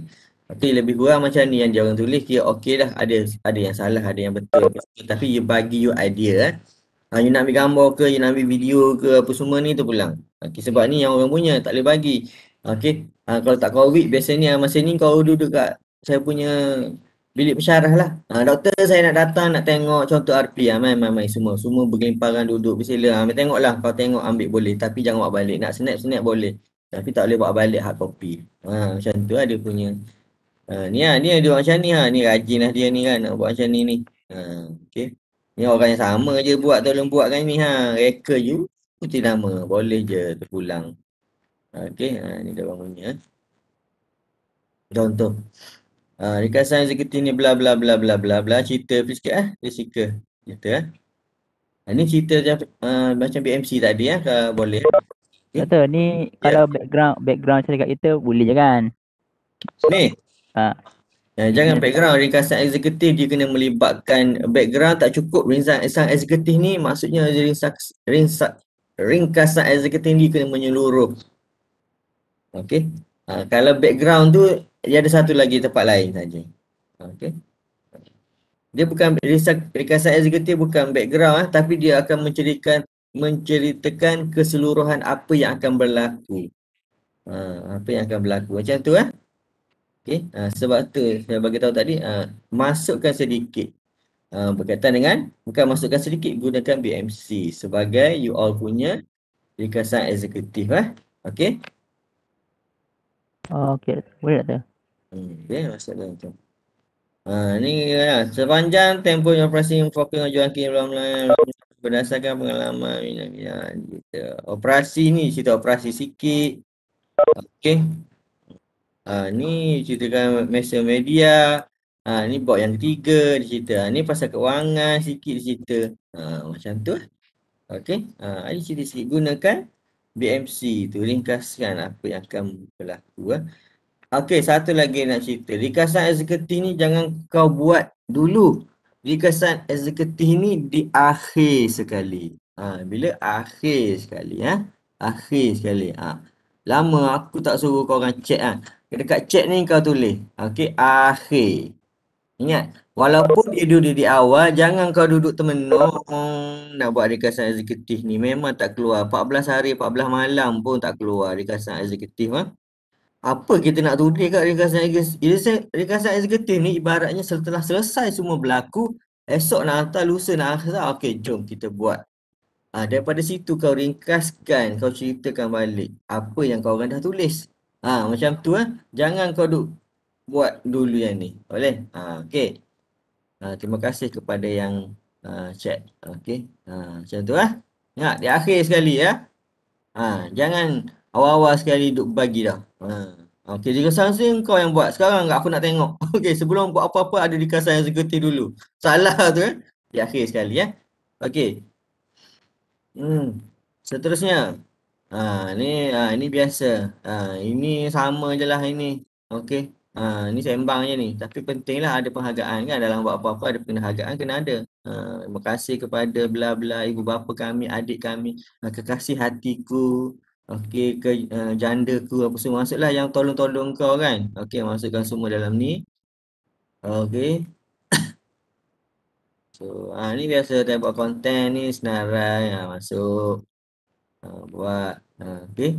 Okey, lebih kurang macam ni yang dia orang tulis, kira okey lah Ada ada yang salah, ada yang betul. Okay, tapi you bagi you idea. Ha. Ha, you nak ambil gambar ke, you nak ambil video ke, apa semua ni tu pulang. Ha, okay, sebab ni yang orang punya, tak boleh bagi. Ha, okay, ha, kalau tak COVID, ni, ha, masa ni kau duduk kat saya punya bilik pesarah lah. Ha, doktor saya nak datang nak tengok contoh RP lah, main, main, main semua. Semua bergelimparan duduk, bersila. Ha, ambil tengok lah, kau tengok ambil boleh. Tapi jangan buat balik, nak snap, snap boleh. Tapi tak boleh buat balik hard copy. Ha, macam tu lah dia punya. Ha, ni lah, ni dia macam ni lah. Ha. Ni rajin lah dia ni kan, nak buat macam ni ni. Ha, okay. Ni orang yang sama je buat tolong kan ni ha. Reka je. Putih nama. Boleh je terpulang. Okey. Ha, ni dah bangun ni. Ha. Contoh. Ha, rekasan eksekutif ni bla bla bla bla bla bla. Cerita pergi sikit lah. Ha. Risika. Cerita ha? lah. Ha. ni cerita macam, uh, macam BMC tadi lah. Ha. boleh. Okay. Kata ni yeah. kalau background background cerita kita boleh je kan? Ni? Ha. Eh, ya, jangan yeah. background ringkasan eksekutif dia kena melibatkan background tak cukup ringkasan eksekutif ni maksudnya ringkasan ringkasan eksekutif ni kena menyeluruh. Okey. Ha, kalau background tu dia ada satu lagi tempat lain saja. Okey. Dia bukan ringkasan eksekutif bukan background ah tapi dia akan menceritakan menceritakan keseluruhan apa yang akan berlaku. Ha, apa yang akan berlaku macam tu ah. Okey, uh, sebab tu saya bagi tahu tadi uh, masukkan sedikit uh, berkaitan dengan bukan masukkan sedikit gunakan BMC sebagai you all punya ringkasan eksekutif eh. Okey. Oh, okey, boleh tak? Hmm, okey, masuk dalam tu. Ha, ni ya, sepanjang tempoh yang operasi yang fokus dengan Johan King belum berdasarkan pengalaman minat-minat kita. Operasi ni, cerita operasi sikit. Okey ha, ni ceritakan mesa media ha, ni bot yang ketiga dia cerita ha, ni pasal kewangan sikit dia cerita ha, macam tu lah okey ha, ada cerita sikit gunakan BMC tu ringkaskan apa yang akan berlaku ha. Eh. Okay, satu lagi nak cerita. Rikasan eksekutif ni jangan kau buat dulu. Rikasan eksekutif ni di akhir sekali. Ha, bila akhir sekali. Ha? Akhir sekali. Ha. Lama aku tak suruh kau orang chat kan. Lah. Dekat chat ni kau tulis. Okey, akhir. Ingat, walaupun dia duduk di awal, jangan kau duduk temenung nak buat rekasan eksekutif ni. Memang tak keluar. 14 hari, 14 malam pun tak keluar rekasan eksekutif. Ha? Apa kita nak tulis kat rekasan eksekutif? Rekasan eksekutif ni ibaratnya setelah selesai semua berlaku, esok nak hantar, lusa nak hantar. Okey, jom kita buat Ha, daripada situ kau ringkaskan, kau ceritakan balik apa yang kau orang dah tulis. Ha, macam tu eh. Jangan kau duk buat dulu yang ni. Boleh? Ha, okay. Ha, terima kasih kepada yang uh, chat. Okay. Ha, macam tu eh. Ingat, di akhir sekali ya. Eh? Ha, jangan awal-awal sekali duk bagi dah. Ha. Okay, jika sangsing kau yang buat. Sekarang aku nak tengok. Okay, sebelum buat apa-apa ada dikasih kasa yang seketi dulu. Salah tu eh. Di akhir sekali ya. Okay. Hmm. Seterusnya. Ha, ni ha, ini biasa. Ha, ini sama je lah ini. Okey. Ha, ini sembang je ni. Tapi pentinglah ada penghargaan kan. Dalam buat apa-apa ada penghargaan kena ada. Ha, terima kasih kepada bla bla ibu bapa kami, adik kami, ha, kekasih hatiku. Okey ke uh, ha, janda ku apa semua maksudlah yang tolong-tolong kau kan. Okey masukkan semua dalam ni. Okey masuk. Ah, ha, ni biasa time buat konten ni senarai ha, masuk. Ha, buat. Ha, okay.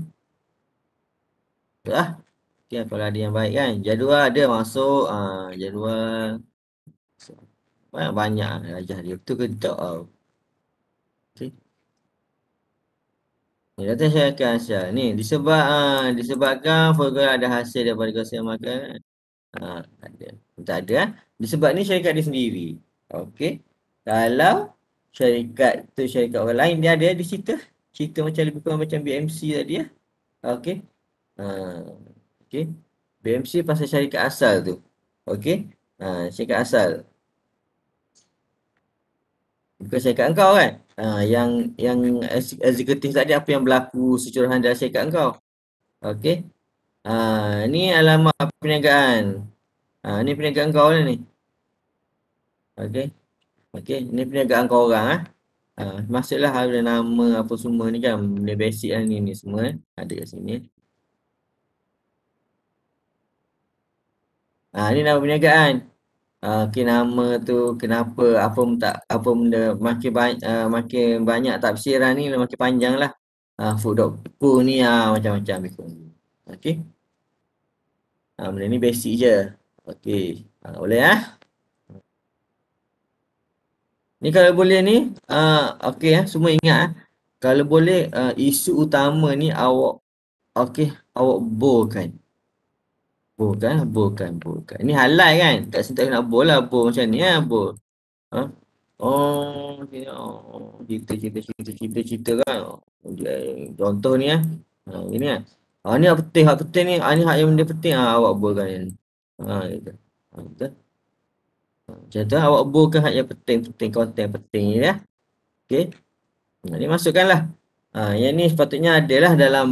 Betul lah. Okay, kalau ada yang baik kan. Jadual dia masuk. Ha, jadual. Banyak-banyak rajah dia. Betul ke tak? Okay. Ni datang saya akan Asya. Ni disebab, ha, disebabkan Fogel ada hasil daripada kawasan makan. Ha, tak ada. Tak ada. Ha? Disebab ni syarikat dia sendiri. Okay kalau syarikat tu syarikat orang lain dia ada di situ, cerita macam lebih kurang macam BMC tadi ya okey ha okey BMC pasal syarikat asal tu okey ha syarikat asal bukan syarikat engkau kan ha, yang yang executive tadi apa yang berlaku secara dalam syarikat engkau okey ha ni alamat perniagaan ha ni perniagaan kau lah ni okey Okey, ni perniagaan kau orang eh. Ha, uh, ada nama apa semua ni kan, benda basic lah ni, ni semua eh. Ada kat sini. Ha, uh, ni nama perniagaan. Uh, ah, okay, nama tu kenapa apa tak apa benda makin banyak uh, makin banyak tafsiran ni makin panjang lah uh, food dog poo ni uh, macam-macam ni okey uh, benda ni basic je okey uh, boleh ah eh? Ni kalau boleh ni, uh, okey ya, semua ingat eh. Kalau boleh uh, isu utama ni awak okey, awak bolkan. Bolkan, bolkan, bolkan. Ini halal kan? Tak sentak nak bol lah, bol macam ni ya, eh, bol. Huh? Ha? Oh, okay. oh, cerita, cerita, cerita, cerita, cerita kan. Contoh ni ya. Ha, ini kan. Ha, ni hak penting, hak penting ni. Ha, ni hak yang benda penting. Ha, awak buatkan ni. Ha, gitu. Ha, gitu. Contoh awak bukan hak penting-penting, konten penting ya. Okey. Jadi masukkanlah. Ha, yang ni sepatutnya adalah dalam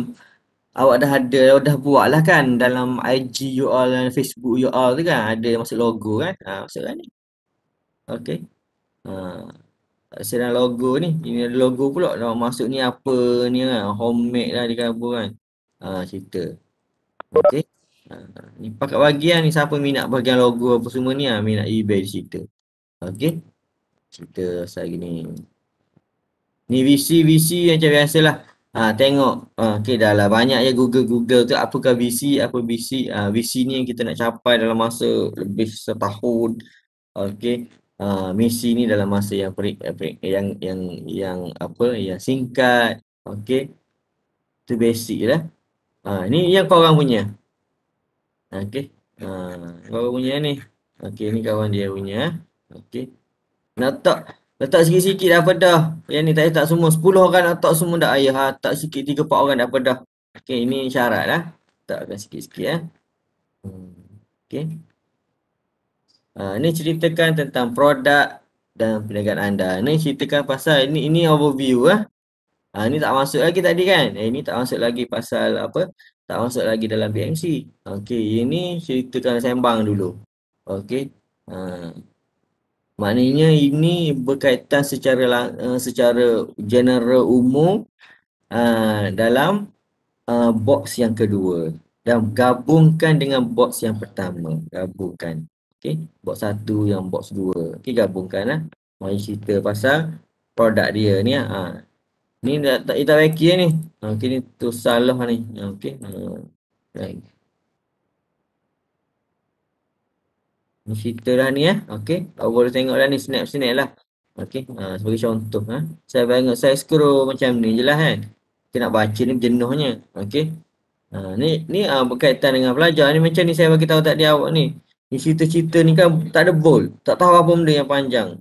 awak dah ada, awak dah buat kan dalam IG you all dan Facebook you all tu kan ada masuk logo kan. Ha, masukkan ni. Okey. Ha, Hasil logo ni, ini ada logo pula nak masuk ni apa ni kan, homemade lah dia kan apa ha, cerita Okay Ni ha, pakat bahagian ni siapa minat bahagian logo apa semua ni ah ha, minat eBay cerita. Okey. Cerita saya gini. Ni VC VC yang macam biasalah. Ha, tengok ha, okey dah lah banyak ya Google Google tu apakah VC apa VC ha, ah, VC ni yang kita nak capai dalam masa lebih setahun. Okay, Ha, misi ni dalam masa yang perik, eh, perik, eh, yang yang yang apa Ya singkat. Okey. Tu basic lah. Ha, ni yang kau orang punya. Okey. Ha, kawan punya ni. Okey, ni kawan dia punya. Eh. Okey. Letak letak sikit-sikit dah pedah. Yang ni tak tak semua sepuluh orang letak semua dah ayah. Ha, tak sikit 3 4 orang dah pedah. Okey, ini syarat lah, Letakkan sikit-sikit eh. Okey. Ha, ini ceritakan tentang produk dan perniagaan anda. Ini ceritakan pasal ini ini overview ah. Ah ha, ini tak masuk lagi tadi kan? Ini eh, tak masuk lagi pasal apa? Tak masuk lagi dalam BMC. Okey, ini ceritakan sembang dulu. Okey. Ha. Maknanya ini berkaitan secara uh, secara general umum uh, dalam uh, box yang kedua dan gabungkan dengan box yang pertama. Gabungkan. Okey, box satu yang box dua. Okey, gabungkanlah. Mari cerita pasal produk dia ni ah. Uh. Ni dah tak kita reki ni. Okey ha, ni tu salah lah ni. Ha, okey. Ha, baik. Ni cerita dah ni eh. Okey. Kau boleh tengok dah ni snap sini lah. Okey. Ha, sebagai contoh. Ha. Saya tengok saya scroll macam ni je lah kan. Kita nak baca ni jenuhnya. Okey. Ha, ni ni ha, berkaitan dengan pelajar. Ni macam ni saya bagi tahu tak dia awak ni. Ni cerita-cerita ni kan tak ada bold. Tak tahu apa benda yang panjang.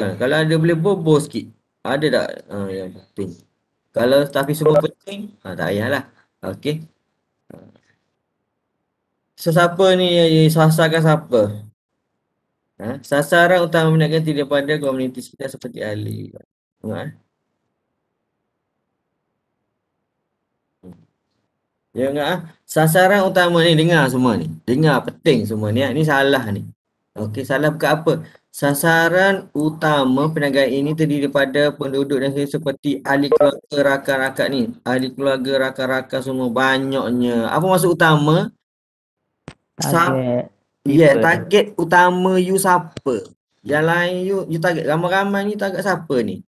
kalau ada boleh bold, sikit. Ada tak uh, yang penting? Kalau tapi semua penting, uh, tak payahlah. Okey. So, siapa ni yang sasarkan siapa? Ha? Sasaran utama menaikkan tidak daripada komuniti sekitar seperti Ali. Tengok ha? Ya enggak ah. Sasaran utama ni dengar semua ni. Dengar penting semua ni. Ah. Ni salah ni. Okey, salah buka apa? Sasaran utama perniagaan ini terdiri daripada penduduk yang seperti ahli keluarga rakan-rakan ni. Ahli keluarga rakan-rakan semua banyaknya. Apa maksud utama? Target. Ya, yeah, target utama you siapa? Yang lain you, you target. Ramai-ramai ni target siapa ni?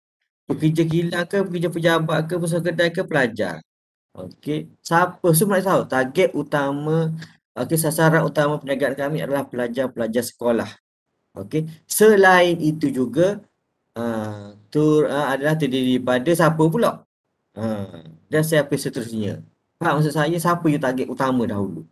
Pekerja kilang ke, pekerja pejabat ke, pesawat kedai ke, pelajar? Okey. Siapa? Semua so, nak tahu target utama Okey, sasaran utama perniagaan kami adalah pelajar-pelajar sekolah. Okey, selain itu juga uh, tur uh, adalah terdiri daripada siapa pula? Uh, dan siapa seterusnya? Faham maksud saya siapa yang target utama dahulu?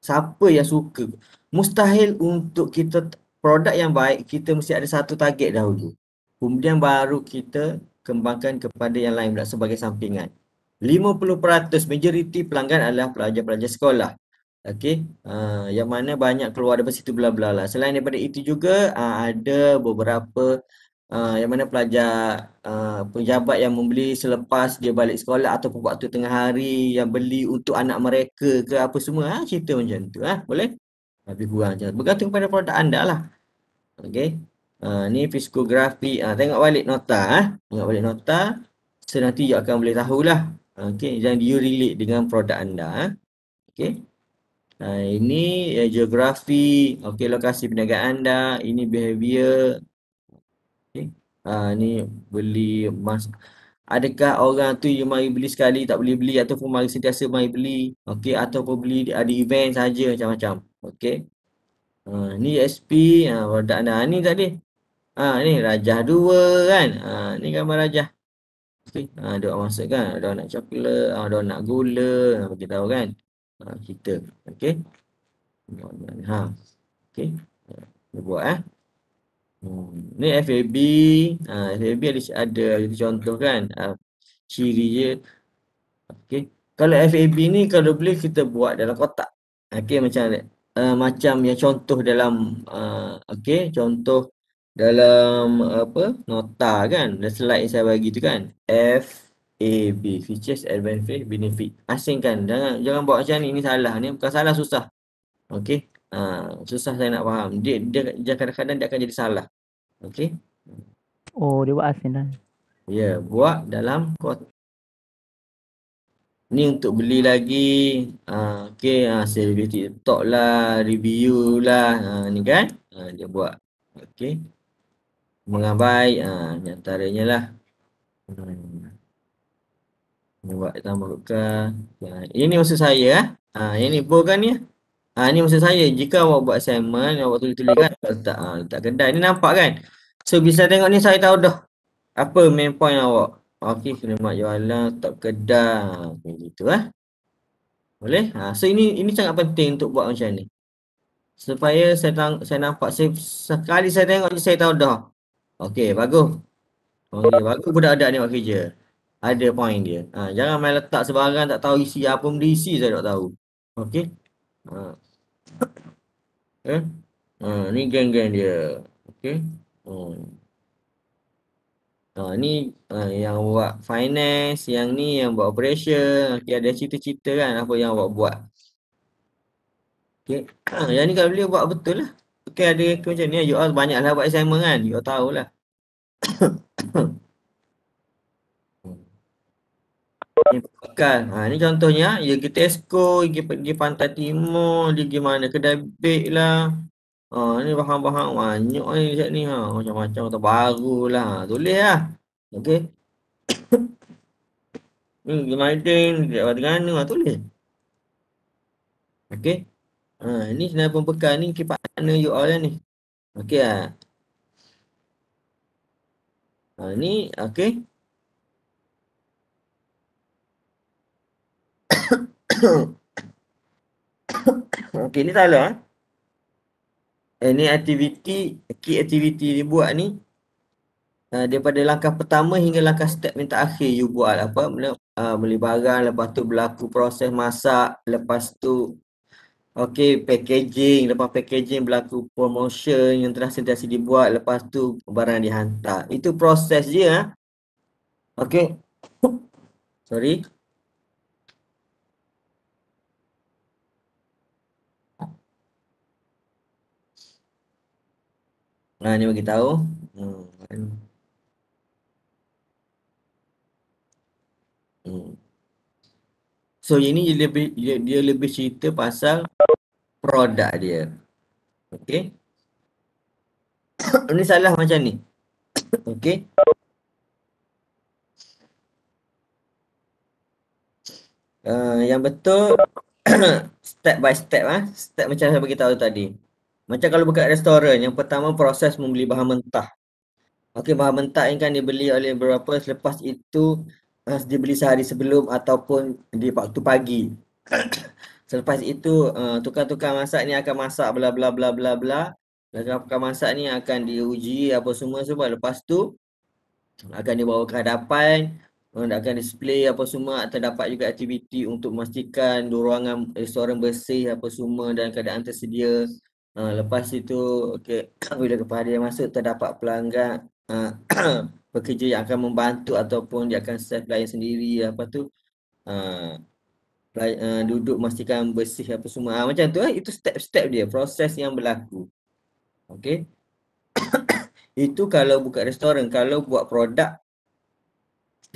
Siapa yang suka? Mustahil untuk kita produk yang baik, kita mesti ada satu target dahulu. Kemudian baru kita kembangkan kepada yang lain pula sebagai sampingan. 50% majoriti pelanggan adalah pelajar-pelajar sekolah. Okey, uh, yang mana banyak keluar daripada situ bla bla lah. Selain daripada itu juga uh, ada beberapa uh, yang mana pelajar uh, pejabat yang membeli selepas dia balik sekolah atau waktu tengah hari yang beli untuk anak mereka ke apa semua ha? cerita macam tu ha? boleh tapi gua macam bergantung pada produk anda lah Okey, uh, ni fiskografi uh, tengok balik nota ha? tengok balik nota so nanti akan boleh tahulah Okey, jangan you relate dengan produk anda ha? Okey. Uh, ini uh, geografi, okey lokasi perniagaan anda, ini behavior. Okey. Uh, ni beli mas. Adakah orang tu you mari beli sekali tak boleh beli ataupun mari sentiasa mari beli, okey ataupun beli ada event saja macam-macam. Okey. Uh, ni SP, uh, ada nah, ni tadi. Ah uh, ni rajah dua kan. Ah uh, ni gambar rajah. Okey. Ah uh, ada masuk kan, ada nak coklat, ada nak gula, bagi tahu kan ha, kita okey ha okey ni buat eh hmm. ni FAB ha, FAB ada ada contoh kan ha, ciri je okey kalau FAB ni kalau boleh kita buat dalam kotak okey macam uh, macam yang contoh dalam uh, okey contoh dalam apa nota kan the slide yang saya bagi tu kan F A, B, features, advantage, benefit. Asingkan. Jangan jangan buat macam ni. Ini salah ni. Bukan salah, susah. Okey. Ha, susah saya nak faham. Dia, dia kadang-kadang dia akan jadi salah. Okey. Oh, dia buat asing lah. Ya, yeah, buat dalam kot. Ni untuk beli lagi. Ha, Okey, ha, celebrity talk lah, review lah. Ha, ni kan. Ha, dia buat. Okey. Mengabai. Ha, antaranya lah. Hmm. Buat tambah hukar. Ya, ini maksud saya. Ah, ha, ah, ini bukan ni. Ah, ha, ini maksud saya. Jika awak buat assignment, awak tulis-tulis kan. Letak, ha, letak kedai. Ni nampak kan? So, bila tengok ni, saya tahu dah. Apa main point awak. Okey, kena jualan, letak kedai. Macam gitu lah. Boleh? Ah, ha, so, ini ini sangat penting untuk buat macam ni. Supaya saya tang, saya nampak. Saya, sekali saya tengok ni, saya tahu dah. Okey, bagus. Okey, bagus budak-budak ni buat kerja ada point dia. Ha, jangan main letak sebarang tak tahu isi apa benda isi saya tak tahu. Okey. Ha. Eh? Ha, ni geng-geng dia. Okey. Hmm. Ha, ni ha, yang buat finance, yang ni yang buat operation. Okey, ada cerita-cerita kan apa yang buat buat. Okey. Ha, yang ni kalau boleh buat betul lah. Okey, ada macam ni. You all banyaklah buat assignment kan. You all tahulah. kan, Ha, ni contohnya, dia ya, pergi Tesco, dia pergi Pantai Timur, dia pergi mana kedai Big lah. Ha, ni bahan-bahan banyak ni dekat ni. Ha. Macam-macam atau baru lah. Ha, tulis lah. Okay. ni pergi Maiden, dia pergi Tengganu lah. Tulis. Okay. Ha, ni senarai pun ni, kita partner you all lah ni. Okay lah. Ha. ha, ni, okay. Okey ni salah eh. Eh ni aktiviti, key aktiviti dia buat ni uh, daripada langkah pertama hingga langkah step yang akhir, you buat apa uh, beli barang lepas tu berlaku proses masak lepas tu okey packaging lepas packaging berlaku promotion yang telah sentiasa dibuat lepas tu barang dihantar itu proses dia eh. okey sorry Nah, ni bagi tahu. Hmm. Kan. Hmm. So ini dia lebih dia, dia lebih cerita pasal produk dia. Okey. ini salah macam ni. Okey. Uh, yang betul step by step ah step macam saya bagi tahu tadi macam kalau buka restoran, yang pertama proses membeli bahan mentah. Okey, bahan mentah ini kan dibeli oleh beberapa selepas itu uh, dibeli sehari sebelum ataupun di waktu pagi. selepas itu uh, eh, tukang-tukang masak ni akan masak bla bla bla bla bla. Tukang-tukang masak ni akan diuji apa semua semua. Lepas tu akan dibawa ke hadapan akan display apa semua atau dapat juga aktiviti untuk memastikan ruangan restoran bersih apa semua dan keadaan tersedia Ha, lepas itu okay, bila kepala dia masuk terdapat pelanggan uh, pekerja yang akan membantu ataupun dia akan serve pelayan sendiri apa tu uh, pelay- uh, duduk memastikan bersih apa semua ha, macam tu eh? itu step-step dia proses yang berlaku okey itu kalau buka restoran kalau buat produk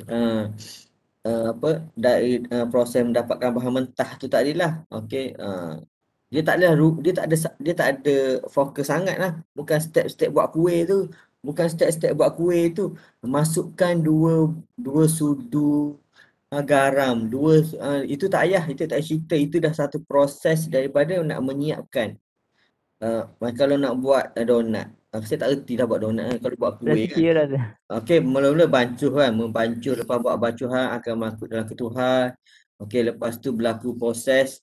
uh, uh, apa dari uh, proses mendapatkan bahan mentah tu tak adillah okey uh, ha, dia tak ada dia tak ada dia tak ada fokus sangatlah. lah bukan step-step buat kuih tu bukan step-step buat kuih tu masukkan dua dua sudu uh, garam dua uh, itu tak ayah itu tak cerita itu dah satu proses daripada nak menyiapkan uh, kalau nak buat uh, donat uh, saya tak reti dah buat donat kan kalau buat kuih Resiki kan lah okey mula-mula bancuh kan membancuh lepas buat bancuhan akan masuk dalam ketuhan okey lepas tu berlaku proses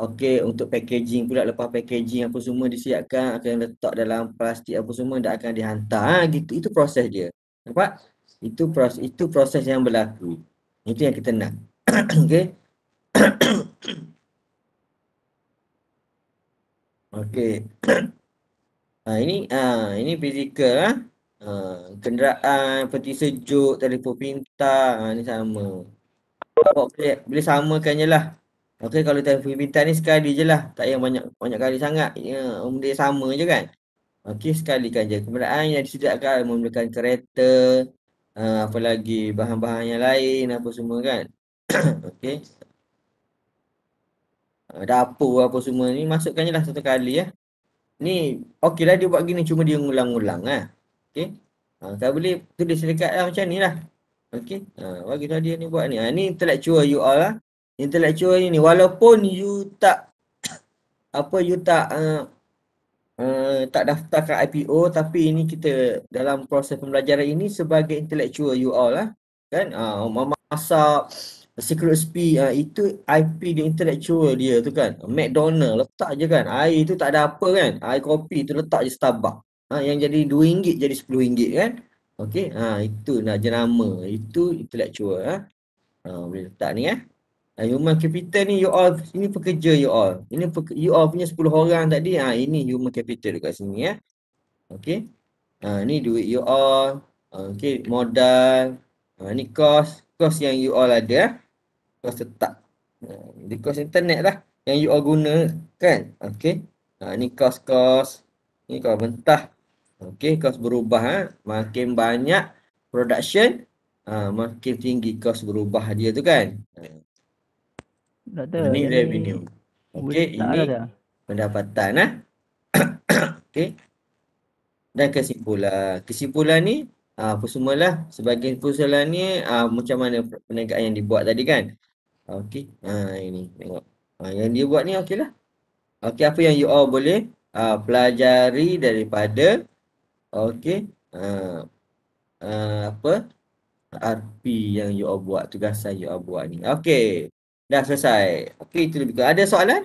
Okey untuk packaging pula lepas packaging apa semua disiapkan akan letak dalam plastik apa semua dan akan dihantar ha, gitu itu proses dia. Nampak? Itu proses itu proses yang berlaku. Itu yang kita nak. Okey. Okey. ha, ini ha, ini fizikal ah. Ha. Ha, kenderaan, peti sejuk, telefon pintar, ha, ini sama. Okay, boleh samakan je lah. Okey, kalau time Filipina ni sekali je lah. Tak yang banyak banyak kali sangat. Ya, benda sama je kan. Okey sekali kan je. Kemudian yang disediakan memerlukan kereta. Uh, apa lagi bahan-bahan yang lain apa semua kan. Okey. Uh, dapur apa semua ni masukkan je lah satu kali ya. Ni okey lah dia buat gini cuma dia ulang ngulang lah. Okey. Uh, tak boleh tulis dekat lah macam ni lah. Okey. Uh, bagi tadi dia ni buat ni. Ha, uh, ni intellectual you all lah intellectual ni walaupun you tak apa you tak uh, Uh, tak daftarkan IPO tapi ini kita dalam proses pembelajaran ini sebagai intellectual you all lah kan uh, memasak secret sp uh, ah, itu IP dia intellectual dia tu kan McDonald letak je kan air tu tak ada apa kan air kopi tu letak je Starbucks ha, yang jadi RM2 jadi RM10 kan okey ha, itu nak jenama itu intellectual ha. ha boleh letak ni eh Ah, human capital ni you all ini pekerja you all. Ini pe, you all punya 10 orang tadi. Ha ini human capital dekat sini ya. okay, Ha ni duit you all. Ha, Okey modal. Ha ni kos kos yang you all ada. kos Cost tetap. Ha, di cost internet lah yang you all guna kan. okay, Ha ni kos kos, Ni kos mentah. okay kos berubah ha. Makin banyak production, ha, makin tinggi kos berubah dia tu kan doktor. Ini revenue. Okey, ini pendapatan ah. Okey. Dan kesimpulan. Kesimpulan ni ah ha, uh, persumalah sebagai persoalan ni ah macam mana penegakan yang dibuat tadi kan? Okey. Ha uh, ini tengok. Uh, yang dia buat ni okeylah. Okey apa yang you all boleh uh, pelajari daripada okey uh, uh, apa RP yang you all buat tugas saya you all buat ni. Okey. Dah selesai. Okey itu lebih kurang. Ada soalan?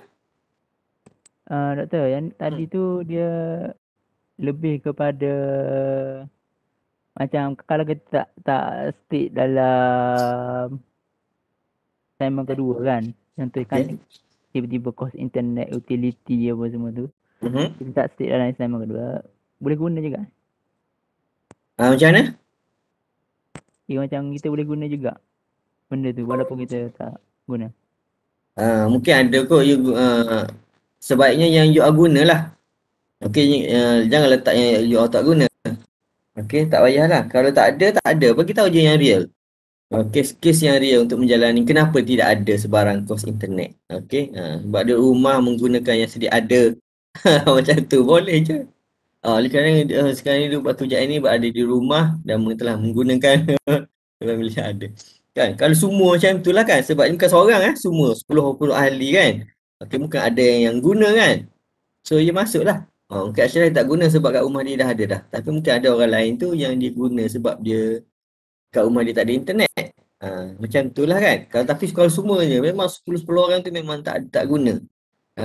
Uh, doktor yang tadi hmm. tu dia lebih kepada macam kalau kita tak, tak stick dalam assignment kedua kan. Contoh kan okay. tiba-tiba cost internet utility apa semua tu. Mm-hmm. Kita tak stick dalam assignment kedua. Boleh guna juga? Uh, macam mana? Ya, macam kita boleh guna juga benda tu walaupun kita tak guna? Uh, mungkin ada kot you, uh, sebaiknya yang you ah guna lah. Okay, uh, jangan letak yang you all tak guna. Okay, tak payahlah. Kalau tak ada, tak ada. Bagi tahu je yang real. Kes-kes yang real untuk menjalani kenapa tidak ada sebarang kos internet. Okay, uh, sebab ada rumah menggunakan yang sedia ada. Macam tu boleh je. Oh, uh, sekarang, uh, sekarang ni, sekarang ni, ini berada di rumah dan telah menggunakan kalau ada kan kalau semua macam itulah kan sebab ni bukan seorang eh semua 10-10 ahli kan okey mungkin ada yang, yang guna kan so dia masuklah oh, okay Ashraf tak guna sebab kat rumah dia dah ada dah tapi mungkin ada orang lain tu yang dia guna sebab dia kat rumah dia tak ada internet ha, macam itulah kan kalau tapi kalau semuanya memang 10-10 orang tu memang tak tak guna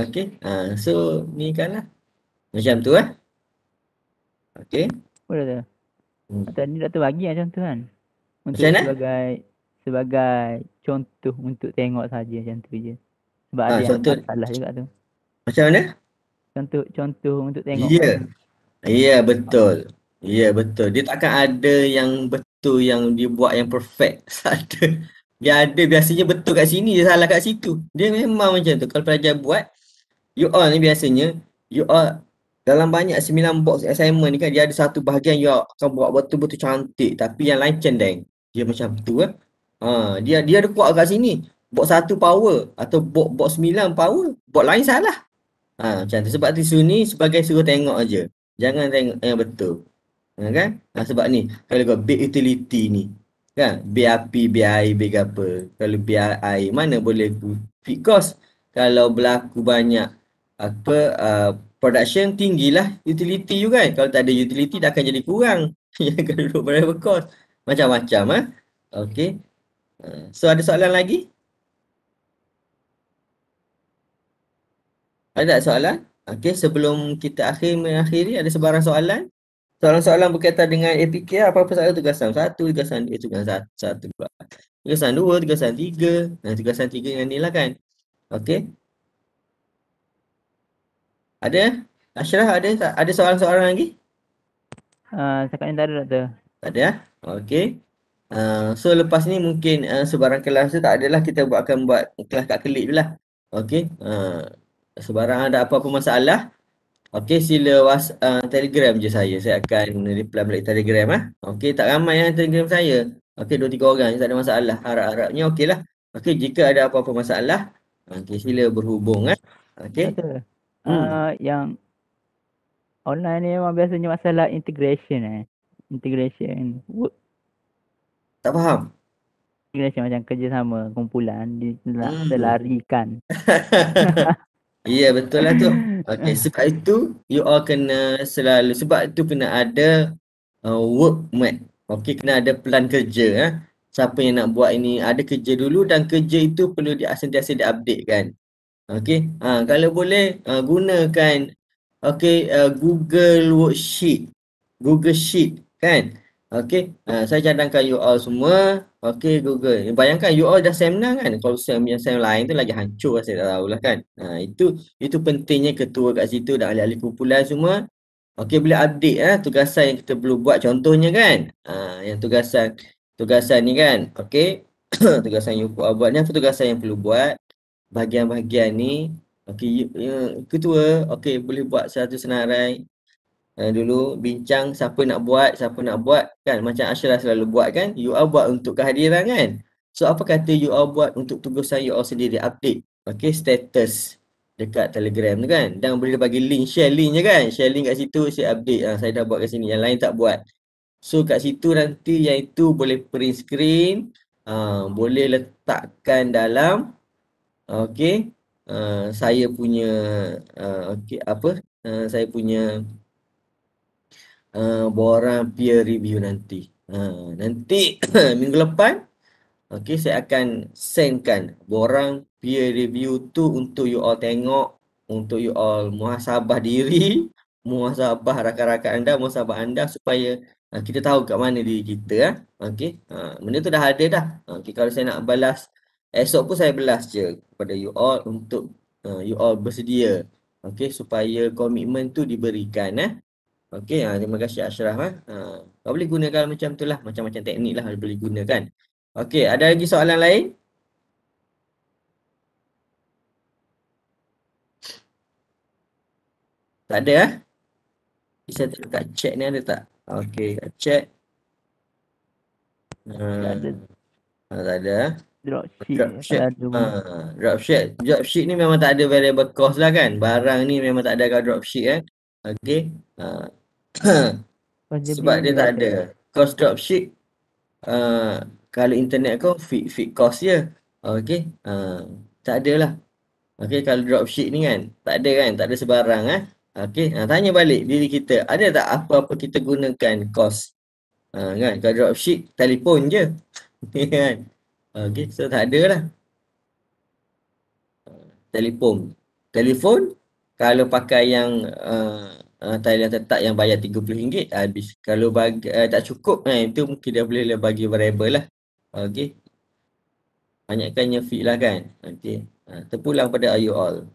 okey ha, so ni kan lah macam tu eh okey boleh dah hmm. Tadi Dr. bagi macam tu kan untuk sebagai sebagai contoh untuk tengok saja macam tu je. Sebab ha, ada contoh, yang salah juga tu. Macam mana? Contoh contoh untuk tengok. Ya. Yeah. Ya yeah, betul. Ya yeah, betul. Dia takkan ada yang betul yang dia buat yang perfect. ada. Dia ada biasanya betul kat sini dia salah kat situ. Dia memang macam tu. Kalau pelajar buat you all ni biasanya you all dalam banyak sembilan box assignment ni kan dia ada satu bahagian you all akan buat betul-betul cantik tapi yang lain cendeng. Dia macam tu eh. Ha, dia dia ada kuat kat sini. Bot satu power atau bot bot sembilan power, bot lain salah. Ha, macam tu. Sebab tu sunni sebagai suruh tengok aja. Jangan tengok yang betul. Ha, kan? Ha, sebab ni, kalau kau big utility ni, kan? Big api, big air, big apa. Kalau big air, mana boleh aku cost? Kalau berlaku banyak, apa, uh, production tinggilah utility you kan? Kalau tak ada utility, dah akan jadi kurang. Yang kedua, berapa cost? Macam-macam, ha? Okay. Eh, so ada soalan lagi? Ada tak soalan? Okey sebelum kita akhir mengakhiri ada sebarang soalan? Soalan-soalan berkaitan dengan APK apa-apa soalan tugasan satu, tugasan dua, tugasan satu, satu dua. tugasan dua, tugasan tiga, dan tugasan tiga yang ni lah kan. Okey. Ada? Ashraf ada? Ada soalan-soalan lagi? Uh, ah, Sekarang ni ada, Doktor. Tak ada? Ah? Okey. Uh, so lepas ni mungkin uh, sebarang kelas tu tak adalah kita buat akan buat kelas kat kelip tu lah. Okay. Uh, sebarang ada apa-apa masalah. Okay sila was, uh, telegram je saya. Saya akan reply balik telegram lah. Okay tak ramai yang telegram saya. Okay dua tiga orang tak ada masalah. Harap-harapnya okay lah. Okay jika ada apa-apa masalah. Okay sila berhubung lah. Okay. Hmm. Uh, yang online ni memang biasanya masalah integration eh. Integration. Tak faham. Dia macam, macam kerja sama kumpulan di nak hmm. terlarikan. ya yeah, betul lah tu. Okay sebab itu you all kena selalu sebab itu kena ada uh, work map. Okay kena ada plan kerja. Eh. Siapa yang nak buat ini ada kerja dulu dan kerja itu perlu di sentiasa di update kan. Okay ha, kalau boleh uh, gunakan okay uh, Google Worksheet. Google Sheet kan. Okay, uh, ah, saya cadangkan you all semua Okay Google, eh, bayangkan you all dah semna kan Kalau sem yang sem lain tu lagi hancur lah saya tak lah kan uh, Itu itu pentingnya ketua kat situ dan ahli-ahli kumpulan semua Okay boleh update lah tugasan yang kita perlu buat contohnya kan uh, Yang tugasan tugasan ni kan Okay, tugasan you all buat ni apa tugasan yang perlu buat Bahagian-bahagian ni Okay, you, uh, ketua, okay boleh buat satu senarai uh, dulu bincang siapa nak buat, siapa nak buat kan macam Ashraf selalu buat kan you all buat untuk kehadiran kan so apa kata you all buat untuk tugasan you all sendiri update okay status dekat telegram tu kan dan boleh bagi link, share link je kan share link kat situ, saya update uh, saya dah buat kat sini, yang lain tak buat so kat situ nanti yang itu boleh print screen uh, boleh letakkan dalam okay Uh, saya punya uh, okay, apa uh, saya punya Ah, borang peer review nanti. Uh, nanti minggu lepas, okay, saya akan sendkan borang peer review tu untuk you all tengok, untuk you all muhasabah diri, muhasabah rakan-rakan anda, muhasabah anda supaya uh, kita tahu kat mana diri kita. Uh. Okay, uh, benda tu dah ada dah. Okay, kalau saya nak balas, esok pun saya balas je kepada you all untuk uh, you all bersedia. Okay, supaya komitmen tu diberikan. Eh. Okey, ha, terima kasih Ashraf. Ha. ha. Kau boleh gunakan macam tu lah. Macam-macam teknik lah boleh gunakan. Okey, ada lagi soalan lain? Tak ada lah. Ha? Bisa dekat chat ni ada tak? Okey, dekat chat. Hmm. Tak ada. Tak ada. Dropsheet. Dropsheet. Ha, dropsheet. Dropsheet ni memang tak ada variable cost lah kan. Barang ni memang tak ada kalau dropsheet kan. Okey. Ha. Hmm. sebab dia tak ada cost dropship uh, kalau internet kau fit fit cost je okey uh, tak ada lah okey kalau dropship ni kan tak ada kan tak ada sebarang ah eh? okey uh, tanya balik diri kita ada tak apa-apa kita gunakan cost uh, kan kalau dropship telefon je ya kan okey so tak ada lah telefon telefon kalau pakai yang uh, Thailand ah, tetap yang bayar RM30 ah, habis kalau bag, uh, ah, tak cukup kan eh, itu mungkin dia boleh lah bagi variable lah okey banyakkannya fee lah kan okey uh, terpulang pada you all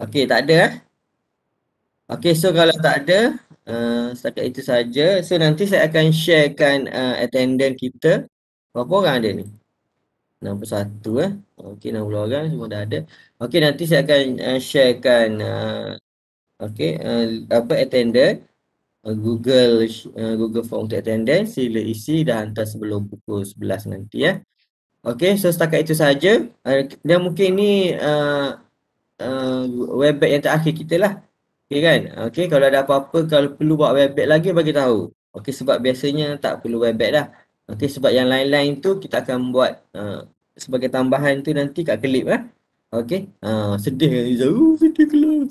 okey tak ada eh okey so kalau tak ada uh, setakat itu saja so nanti saya akan sharekan uh, attendant kita berapa orang ada ni 61 eh Okey, 60 orang semua dah ada. Okey, nanti saya akan uh, sharekan uh, okey, uh, apa attendant uh, Google uh, Google form untuk attendant sila isi dan hantar sebelum pukul 11 nanti ya. Okey, so setakat itu saja. Uh, dan mungkin ni uh, uh, webback yang terakhir kita lah. Okey kan? Okey, kalau ada apa-apa, kalau perlu buat webback lagi, bagi tahu. Okey, sebab biasanya tak perlu webback dah. Okey, sebab yang lain-lain tu kita akan buat uh, sebagai tambahan tu nanti kat klip eh. Okey. Ha uh, sedih kan Izau sedih kelas.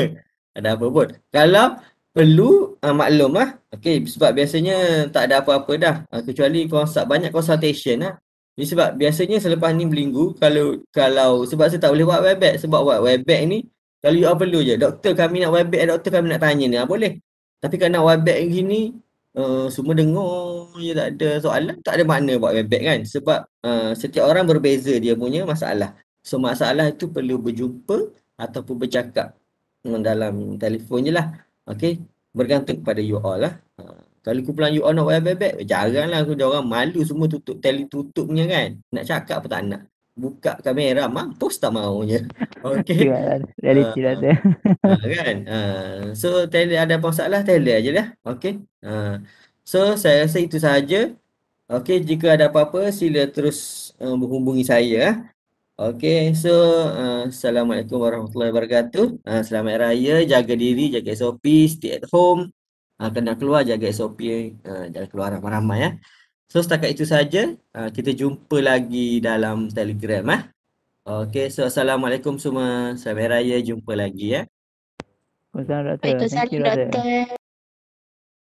ada apa pun. Kalau perlu uh, maklum lah. Okay, sebab biasanya tak ada apa-apa dah. Uh, kecuali konsult, banyak consultation lah. Ni sebab biasanya selepas ni belinggu kalau kalau sebab saya tak boleh buat webex sebab buat webex ni kalau you perlu je doktor kami nak webex doktor kami nak tanya ni ah, boleh. Tapi kalau nak webex gini Eh, semua dengar je tak ada soalan tak ada makna buat bebek kan sebab uh, setiap orang berbeza dia punya masalah so masalah itu perlu berjumpa ataupun bercakap dalam telefon je lah okay? bergantung kepada you all lah uh, kalau kumpulan you all nak buat bebek jarang lah so, dia orang malu semua tutup tele tutupnya kan nak cakap pun tak nak buka kamera mampus tak maunya. Okey. Ya, realiti dah tu. Ah, ah, kan? Uh, so tele ada masalah tele aje lah. Okey. Uh, so saya rasa itu saja. Okey jika ada apa-apa sila terus uh, berhubungi saya. Okey so uh, assalamualaikum warahmatullahi wabarakatuh. Uh, selamat raya, jaga diri, jaga SOP, stay at home. Uh, kena keluar jaga SOP, uh, jangan keluar ramai-ramai ya. Uh. So setakat itu saja. Uh, kita jumpa lagi dalam Telegram ah. Okey, so assalamualaikum semua. Selamat raya, jumpa lagi ya. Eh. Waalaikumsalam. Thank you. Dr.